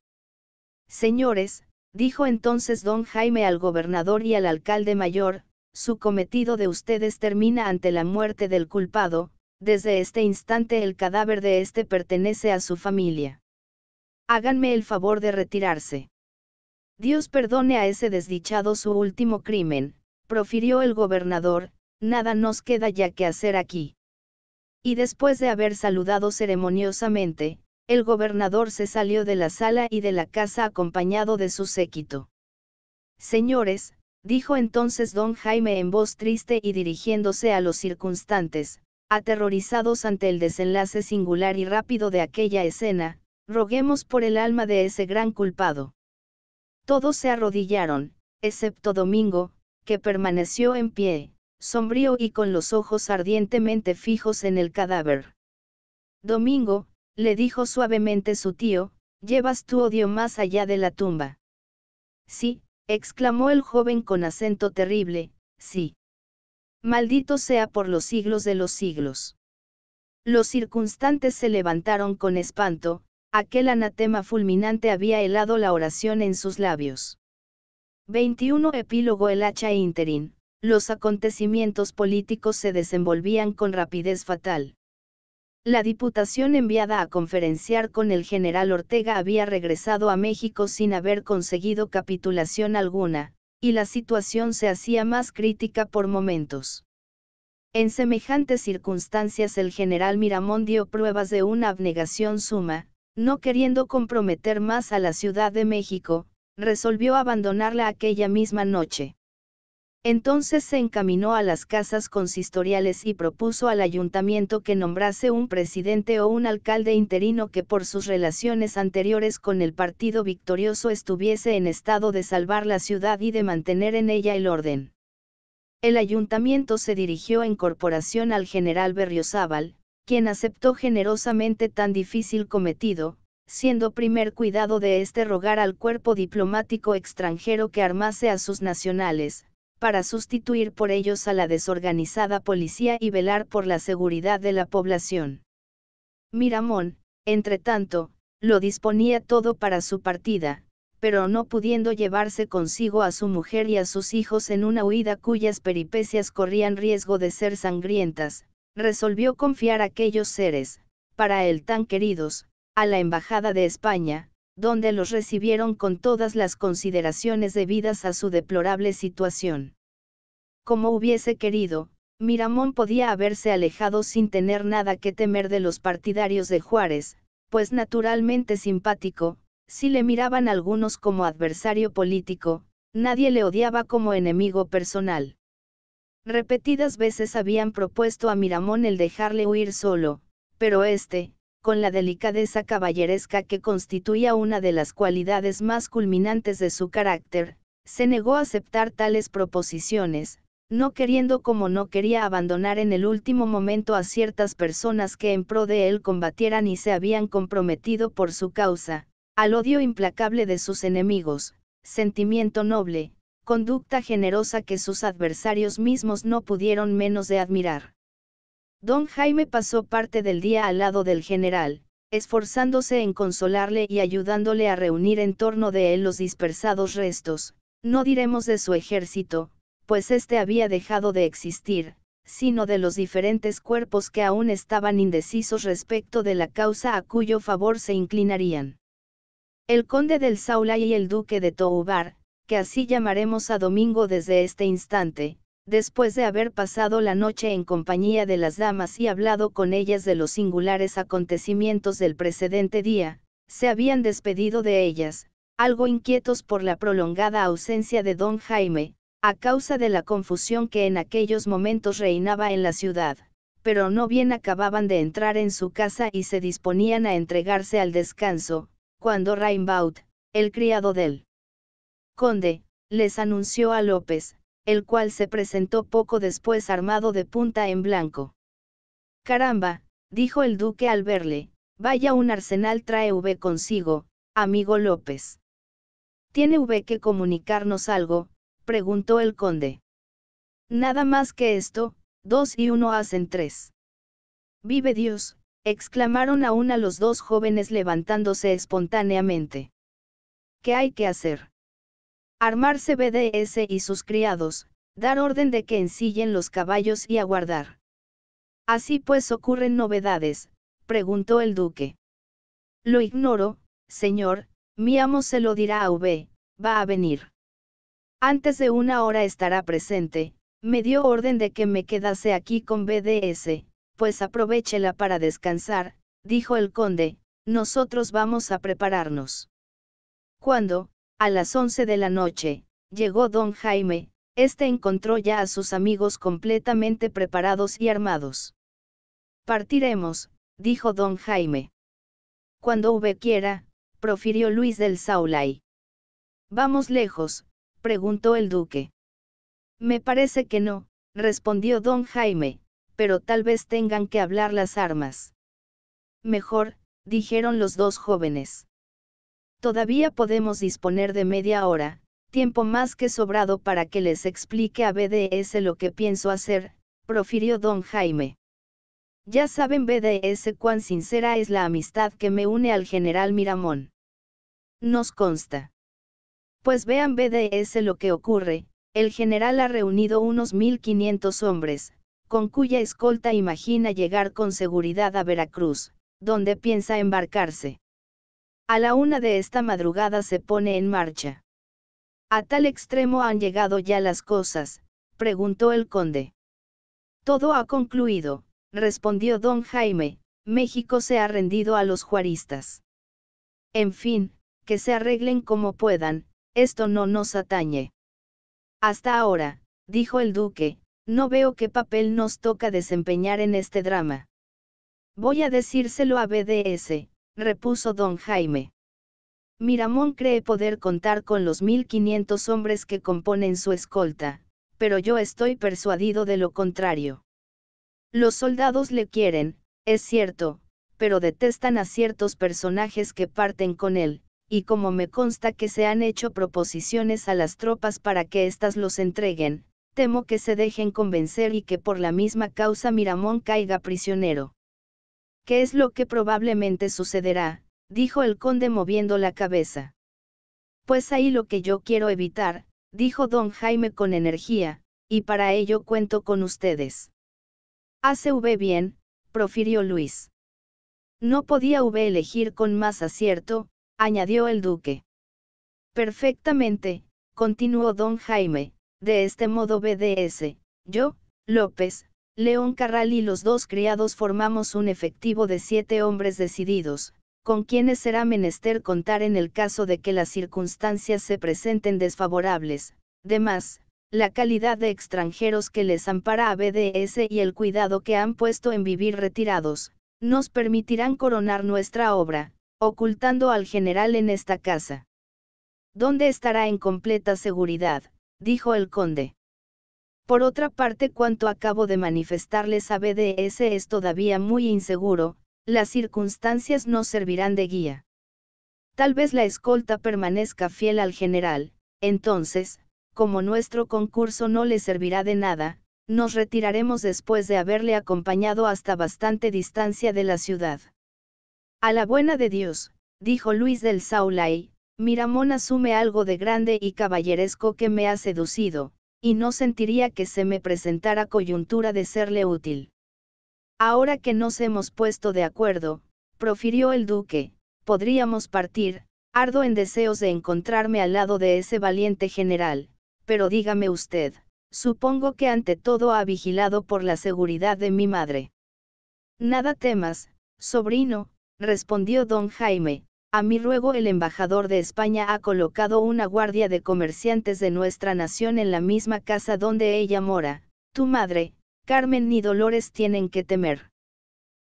Señores, dijo entonces don Jaime al gobernador y al alcalde mayor, su cometido de ustedes termina ante la muerte del culpado, desde este instante el cadáver de éste pertenece a su familia. Háganme el favor de retirarse. Dios perdone a ese desdichado su último crimen, profirió el gobernador, nada nos queda ya que hacer aquí. Y después de haber saludado ceremoniosamente, el gobernador se salió de la sala y de la casa acompañado de su séquito. Señores, dijo entonces don Jaime en voz triste y dirigiéndose a los circunstantes, aterrorizados ante el desenlace singular y rápido de aquella escena, roguemos por el alma de ese gran culpado. Todos se arrodillaron, excepto Domingo, que permaneció en pie, sombrío y con los ojos ardientemente fijos en el cadáver. Domingo, le dijo suavemente su tío, llevas tu odio más allá de la tumba. Sí, exclamó el joven con acento terrible, sí. Maldito sea por los siglos de los siglos. Los circunstantes se levantaron con espanto, aquel anatema fulminante había helado la oración en sus labios. 21 Epílogo El hacha e interin, los acontecimientos políticos se desenvolvían con rapidez fatal. La diputación enviada a conferenciar con el general Ortega había regresado a México sin haber conseguido capitulación alguna, y la situación se hacía más crítica por momentos. En semejantes circunstancias el general Miramón dio pruebas de una abnegación suma, no queriendo comprometer más a la Ciudad de México, resolvió abandonarla aquella misma noche. Entonces se encaminó a las casas consistoriales y propuso al ayuntamiento que nombrase un presidente o un alcalde interino que por sus relaciones anteriores con el partido victorioso estuviese en estado de salvar la ciudad y de mantener en ella el orden. El ayuntamiento se dirigió en corporación al general Berriozábal, quien aceptó generosamente tan difícil cometido, siendo primer cuidado de este rogar al cuerpo diplomático extranjero que armase a sus nacionales, para sustituir por ellos a la desorganizada policía y velar por la seguridad de la población. Miramón, entretanto, lo disponía todo para su partida, pero no pudiendo llevarse consigo a su mujer y a sus hijos en una huida cuyas peripecias corrían riesgo de ser sangrientas, resolvió confiar aquellos seres, para él tan queridos, a la Embajada de España, donde los recibieron con todas las consideraciones debidas a su deplorable situación. Como hubiese querido, Miramón podía haberse alejado sin tener nada que temer de los partidarios de Juárez, pues naturalmente simpático, si le miraban algunos como adversario político, nadie le odiaba como enemigo personal. Repetidas veces habían propuesto a Miramón el dejarle huir solo, pero este, con la delicadeza caballeresca que constituía una de las cualidades más culminantes de su carácter, se negó a aceptar tales proposiciones, no queriendo como no quería abandonar en el último momento a ciertas personas que en pro de él combatieran y se habían comprometido por su causa, al odio implacable de sus enemigos, sentimiento noble, conducta generosa que sus adversarios mismos no pudieron menos de admirar. Don Jaime pasó parte del día al lado del general, esforzándose en consolarle y ayudándole a reunir en torno de él los dispersados restos, no diremos de su ejército, pues éste había dejado de existir, sino de los diferentes cuerpos que aún estaban indecisos respecto de la causa a cuyo favor se inclinarían. El conde del Saula y el duque de Toubar, que así llamaremos a Domingo desde este instante, Después de haber pasado la noche en compañía de las damas y hablado con ellas de los singulares acontecimientos del precedente día, se habían despedido de ellas, algo inquietos por la prolongada ausencia de don Jaime, a causa de la confusión que en aquellos momentos reinaba en la ciudad, pero no bien acababan de entrar en su casa y se disponían a entregarse al descanso, cuando Raimbaud, el criado del conde, les anunció a López, el cual se presentó poco después armado de punta en blanco. Caramba, dijo el duque al verle, vaya un arsenal trae V consigo, amigo López. ¿Tiene V que comunicarnos algo? preguntó el conde. Nada más que esto, dos y uno hacen tres. Vive Dios, exclamaron aún a los dos jóvenes levantándose espontáneamente. ¿Qué hay que hacer? Armarse BDS y sus criados, dar orden de que ensillen los caballos y aguardar. Así pues ocurren novedades, preguntó el duque. Lo ignoro, señor, mi amo se lo dirá a V, va a venir. Antes de una hora estará presente, me dio orden de que me quedase aquí con BDS, pues aprovechela para descansar, dijo el conde, nosotros vamos a prepararnos. ¿Cuándo? A las 11 de la noche, llegó don Jaime, este encontró ya a sus amigos completamente preparados y armados. Partiremos, dijo don Jaime. Cuando V quiera, profirió Luis del Saulay. ¿Vamos lejos? preguntó el duque. Me parece que no, respondió don Jaime, pero tal vez tengan que hablar las armas. Mejor, dijeron los dos jóvenes. Todavía podemos disponer de media hora, tiempo más que sobrado para que les explique a BDS lo que pienso hacer, profirió don Jaime. Ya saben BDS cuán sincera es la amistad que me une al general Miramón. Nos consta. Pues vean BDS lo que ocurre, el general ha reunido unos 1.500 hombres, con cuya escolta imagina llegar con seguridad a Veracruz, donde piensa embarcarse. A la una de esta madrugada se pone en marcha. ¿A tal extremo han llegado ya las cosas? preguntó el conde. Todo ha concluido, respondió don Jaime, México se ha rendido a los juaristas. En fin, que se arreglen como puedan, esto no nos atañe. Hasta ahora, dijo el duque, no veo qué papel nos toca desempeñar en este drama. Voy a decírselo a BDS, repuso don Jaime. Miramón cree poder contar con los 1500 hombres que componen su escolta, pero yo estoy persuadido de lo contrario. Los soldados le quieren, es cierto, pero detestan a ciertos personajes que parten con él, y como me consta que se han hecho proposiciones a las tropas para que éstas los entreguen, temo que se dejen convencer y que por la misma causa Miramón caiga prisionero es lo que probablemente sucederá? dijo el conde moviendo la cabeza. Pues ahí lo que yo quiero evitar, dijo don Jaime con energía, y para ello cuento con ustedes. Hace V bien, profirió Luis. No podía V elegir con más acierto, añadió el duque. Perfectamente, continuó don Jaime, de este modo BDS, yo, López, León Carral y los dos criados formamos un efectivo de siete hombres decididos, con quienes será menester contar en el caso de que las circunstancias se presenten desfavorables. Demás, la calidad de extranjeros que les ampara a BDS y el cuidado que han puesto en vivir retirados, nos permitirán coronar nuestra obra, ocultando al general en esta casa. ¿Dónde estará en completa seguridad? dijo el conde. Por otra parte, cuanto acabo de manifestarles a BDS es todavía muy inseguro, las circunstancias no servirán de guía. Tal vez la escolta permanezca fiel al general, entonces, como nuestro concurso no le servirá de nada, nos retiraremos después de haberle acompañado hasta bastante distancia de la ciudad. A la buena de Dios, dijo Luis del Saulay, Miramón asume algo de grande y caballeresco que me ha seducido, y no sentiría que se me presentara coyuntura de serle útil. Ahora que nos hemos puesto de acuerdo, profirió el duque, podríamos partir, ardo en deseos de encontrarme al lado de ese valiente general, pero dígame usted, supongo que ante todo ha vigilado por la seguridad de mi madre. Nada temas, sobrino, respondió don Jaime, a mi ruego el embajador de España ha colocado una guardia de comerciantes de nuestra nación en la misma casa donde ella mora, tu madre, Carmen ni Dolores tienen que temer.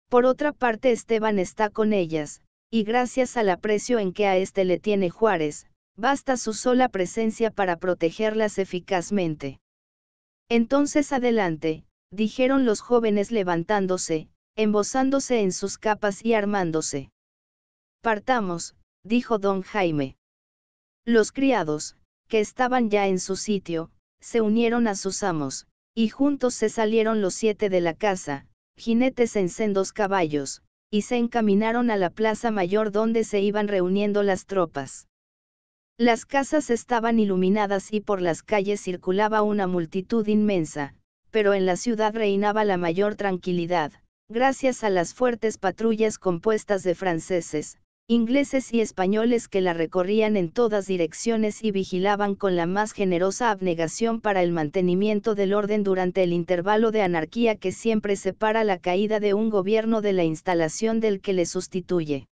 Por otra parte Esteban está con ellas, y gracias al aprecio en que a este le tiene Juárez, basta su sola presencia para protegerlas eficazmente. Entonces adelante, dijeron los jóvenes levantándose, embozándose en sus capas y armándose. Partamos, dijo don Jaime. Los criados, que estaban ya en su sitio, se unieron a sus amos, y juntos se salieron los siete de la casa, jinetes en sendos caballos, y se encaminaron a la plaza mayor donde se iban reuniendo las tropas. Las casas estaban iluminadas y por las calles circulaba una multitud inmensa, pero en la ciudad reinaba la mayor tranquilidad, gracias a las fuertes patrullas compuestas de franceses, ingleses y españoles que la recorrían en todas direcciones y vigilaban con la más generosa abnegación para el mantenimiento del orden durante el intervalo de anarquía que siempre separa la caída de un gobierno de la instalación del que le sustituye.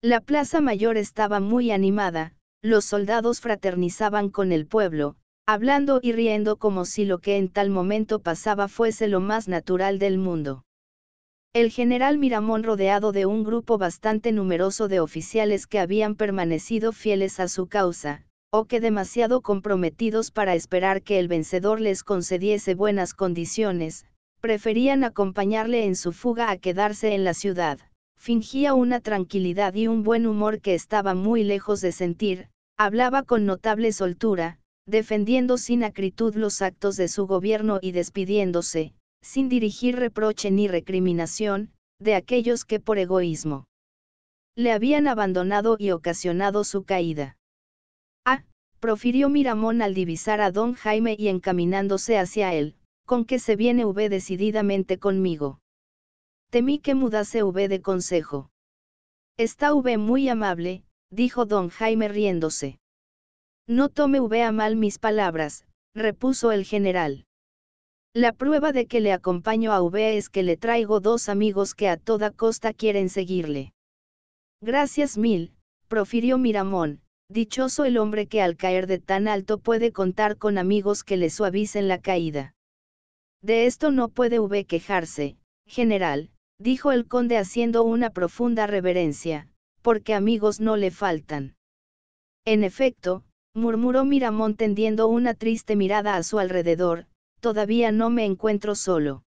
La Plaza Mayor estaba muy animada, los soldados fraternizaban con el pueblo, hablando y riendo como si lo que en tal momento pasaba fuese lo más natural del mundo. El general Miramón rodeado de un grupo bastante numeroso de oficiales que habían permanecido fieles a su causa, o que demasiado comprometidos para esperar que el vencedor les concediese buenas condiciones, preferían acompañarle en su fuga a quedarse en la ciudad, fingía una tranquilidad y un buen humor que estaba muy lejos de sentir, hablaba con notable soltura, defendiendo sin acritud los actos de su gobierno y despidiéndose, sin dirigir reproche ni recriminación, de aquellos que por egoísmo le habían abandonado y ocasionado su caída. Ah, profirió Miramón al divisar a don Jaime y encaminándose hacia él, con que se viene V decididamente conmigo. Temí que mudase V de consejo. Está V muy amable, dijo don Jaime riéndose. No tome V a mal mis palabras, repuso el general. La prueba de que le acompaño a V es que le traigo dos amigos que a toda costa quieren seguirle. Gracias mil, profirió Miramón, dichoso el hombre que al caer de tan alto puede contar con amigos que le suavicen la caída. De esto no puede V quejarse, general, dijo el conde haciendo una profunda reverencia, porque amigos no le faltan. En efecto, murmuró Miramón tendiendo una triste mirada a su alrededor, todavía no me encuentro solo.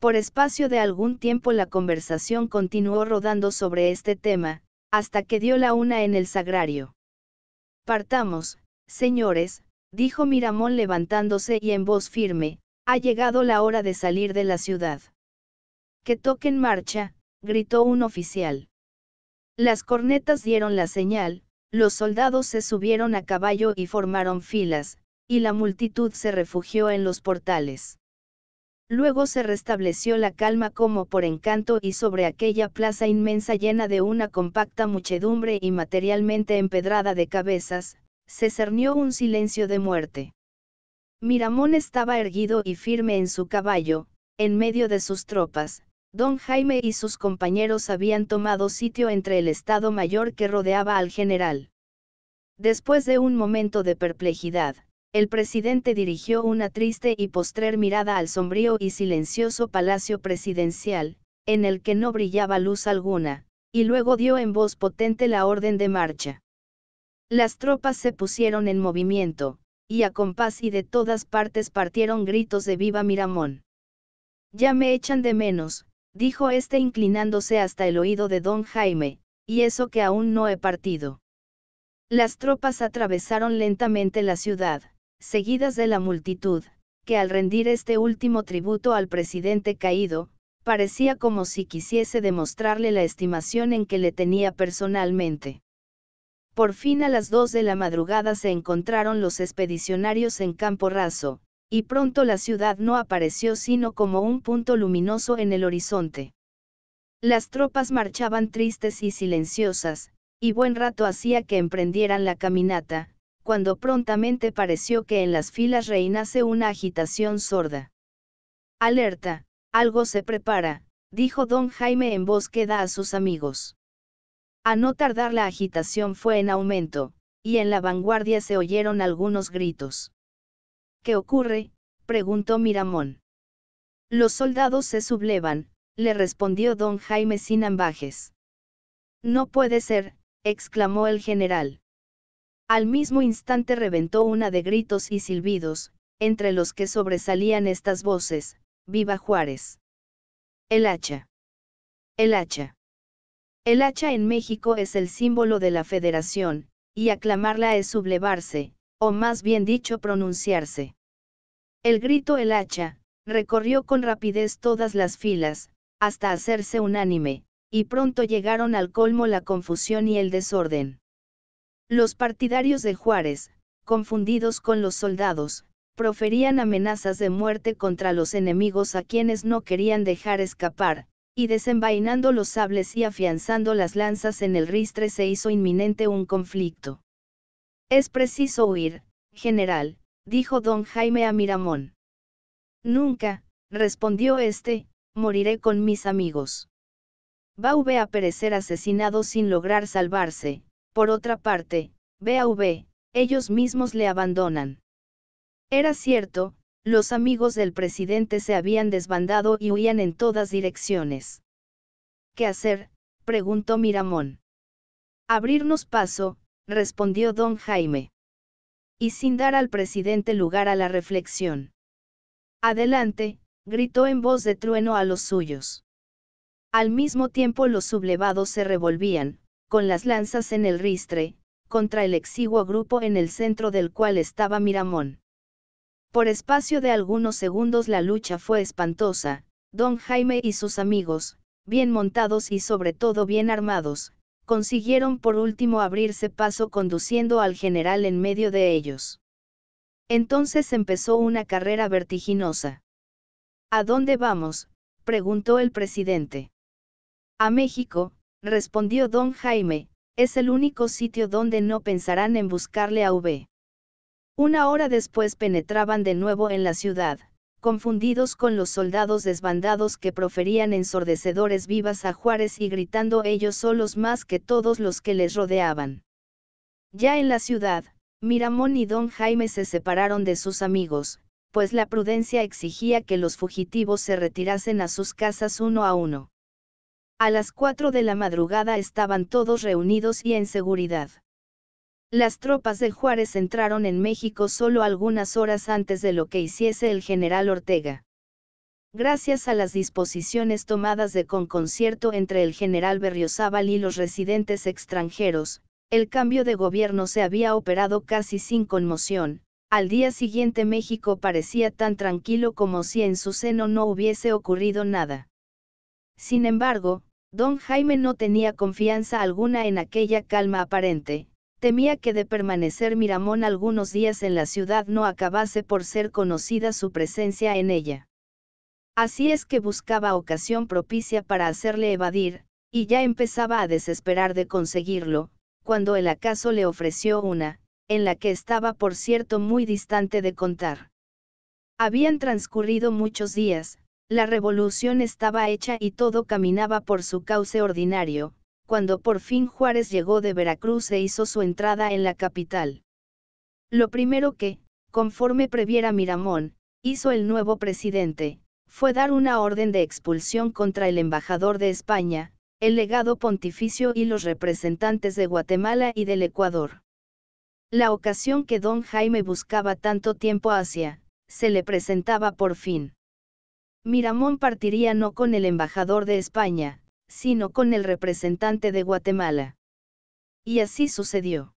Por espacio de algún tiempo la conversación continuó rodando sobre este tema, hasta que dio la una en el sagrario. Partamos, señores, dijo Miramón levantándose y en voz firme, ha llegado la hora de salir de la ciudad. Que toquen marcha, gritó un oficial. Las cornetas dieron la señal, los soldados se subieron a caballo y formaron filas, y la multitud se refugió en los portales. Luego se restableció la calma como por encanto y sobre aquella plaza inmensa llena de una compacta muchedumbre y materialmente empedrada de cabezas, se cernió un silencio de muerte. Miramón estaba erguido y firme en su caballo, en medio de sus tropas, don Jaime y sus compañeros habían tomado sitio entre el Estado Mayor que rodeaba al general. Después de un momento de perplejidad, el presidente dirigió una triste y postrer mirada al sombrío y silencioso palacio presidencial, en el que no brillaba luz alguna, y luego dio en voz potente la orden de marcha. Las tropas se pusieron en movimiento, y a compás y de todas partes partieron gritos de viva Miramón. Ya me echan de menos, dijo este inclinándose hasta el oído de don Jaime, y eso que aún no he partido. Las tropas atravesaron lentamente la ciudad, seguidas de la multitud, que al rendir este último tributo al presidente caído, parecía como si quisiese demostrarle la estimación en que le tenía personalmente. Por fin a las dos de la madrugada se encontraron los expedicionarios en campo raso, y pronto la ciudad no apareció sino como un punto luminoso en el horizonte. Las tropas marchaban tristes y silenciosas, y buen rato hacía que emprendieran la caminata, cuando prontamente pareció que en las filas reinase una agitación sorda. Alerta, algo se prepara, dijo don Jaime en voz queda a sus amigos. A no tardar la agitación fue en aumento, y en la vanguardia se oyeron algunos gritos. ¿Qué ocurre? preguntó Miramón. Los soldados se sublevan, le respondió don Jaime sin ambajes. No puede ser, exclamó el general. Al mismo instante reventó una de gritos y silbidos, entre los que sobresalían estas voces, ¡Viva Juárez! El hacha. El hacha. El hacha en México es el símbolo de la federación, y aclamarla es sublevarse, o más bien dicho pronunciarse. El grito el hacha, recorrió con rapidez todas las filas, hasta hacerse unánime, y pronto llegaron al colmo la confusión y el desorden. Los partidarios de Juárez, confundidos con los soldados, proferían amenazas de muerte contra los enemigos a quienes no querían dejar escapar, y desenvainando los sables y afianzando las lanzas en el ristre se hizo inminente un conflicto. Es preciso huir, general, dijo don Jaime a Miramón. Nunca, respondió este, moriré con mis amigos. «Va a perecer asesinado sin lograr salvarse, por otra parte, BAV, ellos mismos le abandonan. Era cierto, los amigos del presidente se habían desbandado y huían en todas direcciones. ¿Qué hacer? preguntó Miramón. Abrirnos paso, respondió don Jaime. Y sin dar al presidente lugar a la reflexión. Adelante, gritó en voz de trueno a los suyos. Al mismo tiempo los sublevados se revolvían, con las lanzas en el ristre, contra el exiguo grupo en el centro del cual estaba Miramón. Por espacio de algunos segundos la lucha fue espantosa, don Jaime y sus amigos, bien montados y sobre todo bien armados, consiguieron por último abrirse paso conduciendo al general en medio de ellos. Entonces empezó una carrera vertiginosa. ¿A dónde vamos? preguntó el presidente. A México, respondió don Jaime, es el único sitio donde no pensarán en buscarle a V. Una hora después penetraban de nuevo en la ciudad, confundidos con los soldados desbandados que proferían ensordecedores vivas a Juárez y gritando ellos solos más que todos los que les rodeaban. Ya en la ciudad, Miramón y don Jaime se separaron de sus amigos, pues la prudencia exigía que los fugitivos se retirasen a sus casas uno a uno. A las 4 de la madrugada estaban todos reunidos y en seguridad. Las tropas de Juárez entraron en México solo algunas horas antes de lo que hiciese el general Ortega. Gracias a las disposiciones tomadas de concierto entre el general Berriozábal y los residentes extranjeros, el cambio de gobierno se había operado casi sin conmoción. Al día siguiente México parecía tan tranquilo como si en su seno no hubiese ocurrido nada. Sin embargo, Don Jaime no tenía confianza alguna en aquella calma aparente, temía que de permanecer Miramón algunos días en la ciudad no acabase por ser conocida su presencia en ella. Así es que buscaba ocasión propicia para hacerle evadir, y ya empezaba a desesperar de conseguirlo, cuando el acaso le ofreció una, en la que estaba por cierto muy distante de contar. Habían transcurrido muchos días, la revolución estaba hecha y todo caminaba por su cauce ordinario, cuando por fin Juárez llegó de Veracruz e hizo su entrada en la capital. Lo primero que, conforme previera Miramón, hizo el nuevo presidente, fue dar una orden de expulsión contra el embajador de España, el legado pontificio y los representantes de Guatemala y del Ecuador. La ocasión que don Jaime buscaba tanto tiempo hacia, se le presentaba por fin. Miramón partiría no con el embajador de España, sino con el representante de Guatemala. Y así sucedió.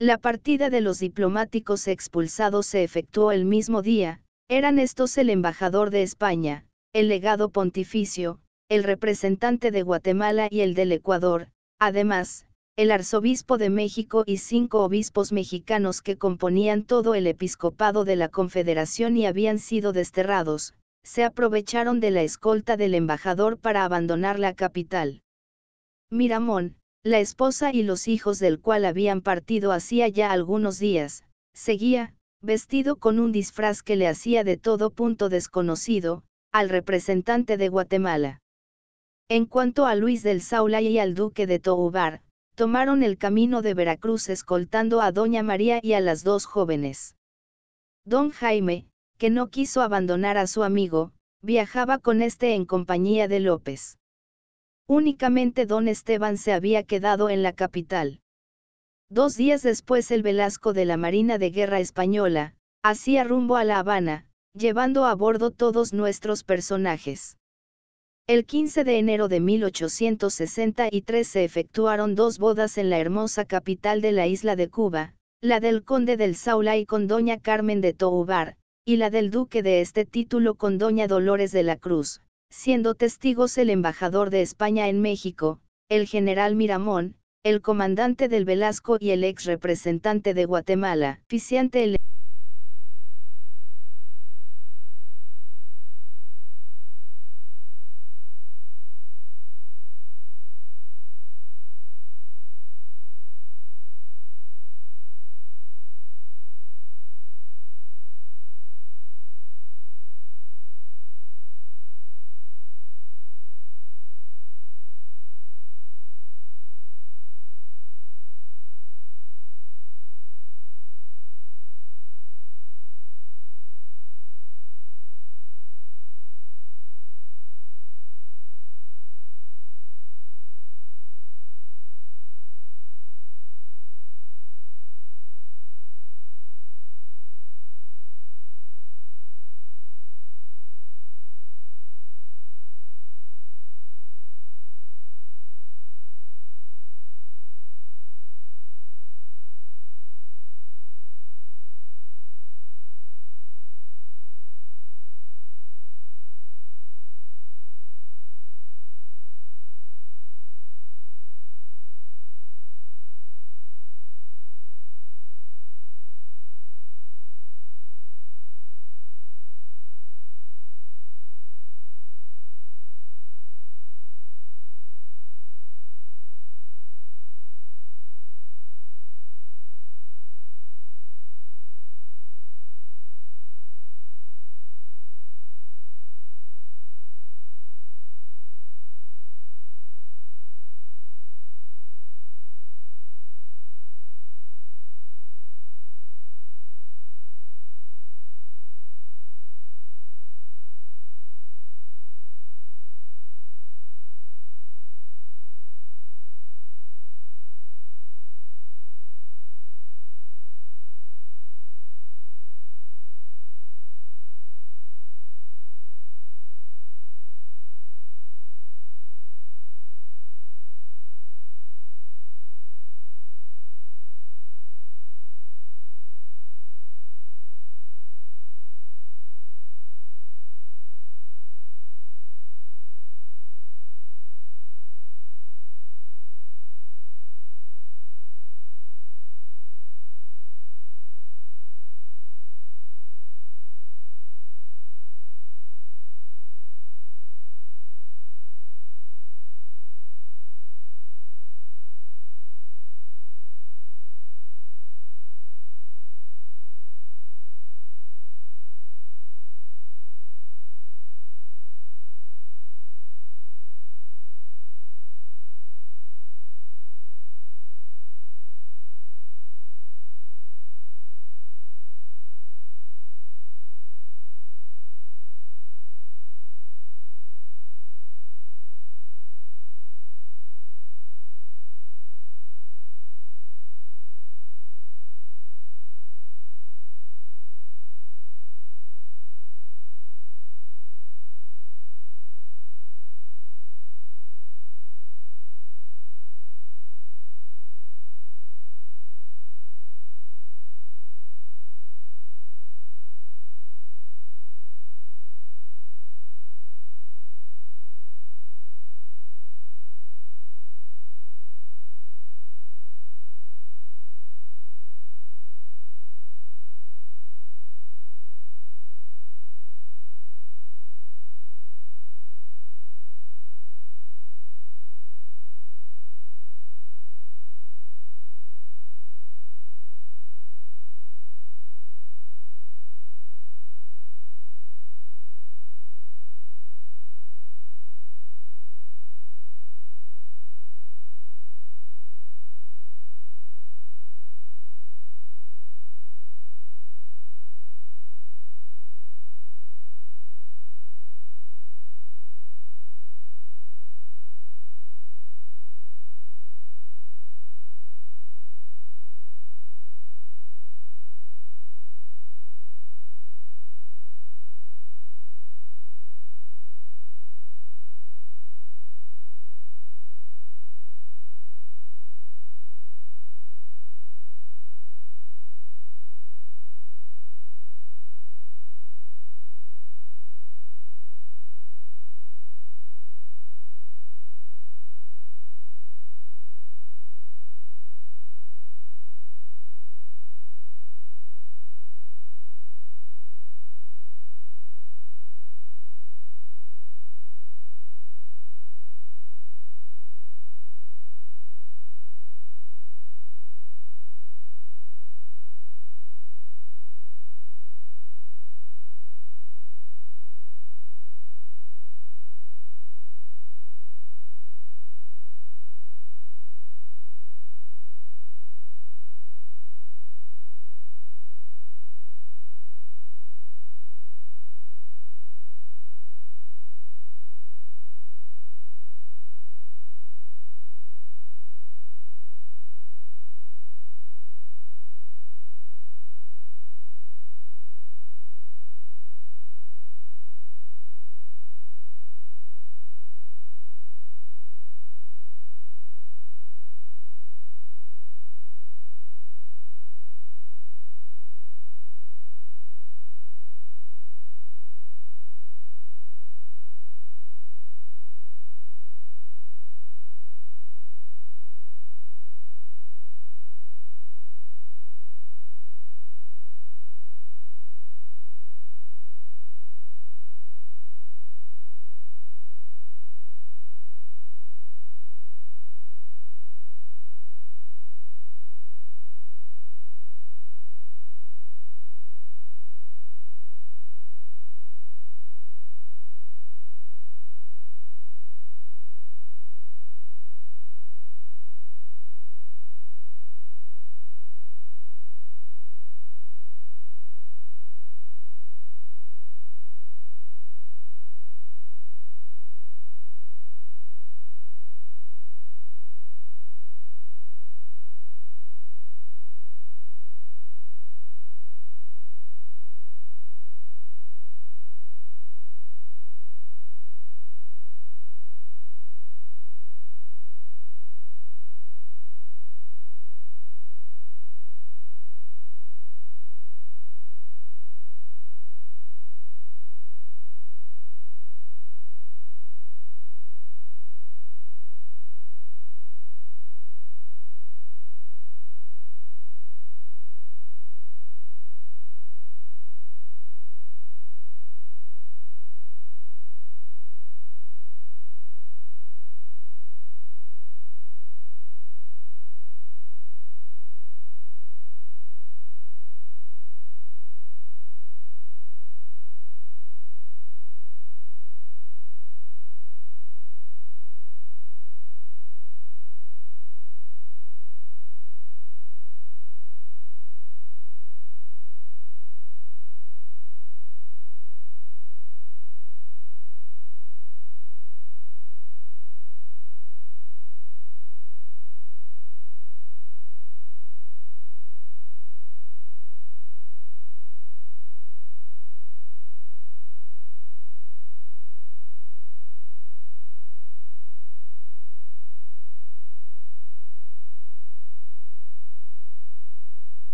La partida de los diplomáticos expulsados se efectuó el mismo día, eran estos el embajador de España, el legado pontificio, el representante de Guatemala y el del Ecuador, además, el arzobispo de México y cinco obispos mexicanos que componían todo el episcopado de la Confederación y habían sido desterrados, se aprovecharon de la escolta del embajador para abandonar la capital. Miramón, la esposa y los hijos del cual habían partido hacía ya algunos días, seguía, vestido con un disfraz que le hacía de todo punto desconocido, al representante de Guatemala. En cuanto a Luis del Saula y al duque de Toubar, tomaron el camino de Veracruz escoltando a doña María y a las dos jóvenes. Don Jaime, que no quiso abandonar a su amigo, viajaba con este en compañía de López. Únicamente don Esteban se había quedado en la capital. Dos días después el Velasco de la Marina de Guerra Española, hacía rumbo a La Habana, llevando a bordo todos nuestros personajes. El 15 de enero de 1863 se efectuaron dos bodas en la hermosa capital de la isla de Cuba, la del conde del Saula y con doña Carmen de Toubar, y la del duque de este título con doña Dolores de la Cruz, siendo testigos el embajador de España en México, el general Miramón, el comandante del Velasco y el ex representante de Guatemala, ficiente el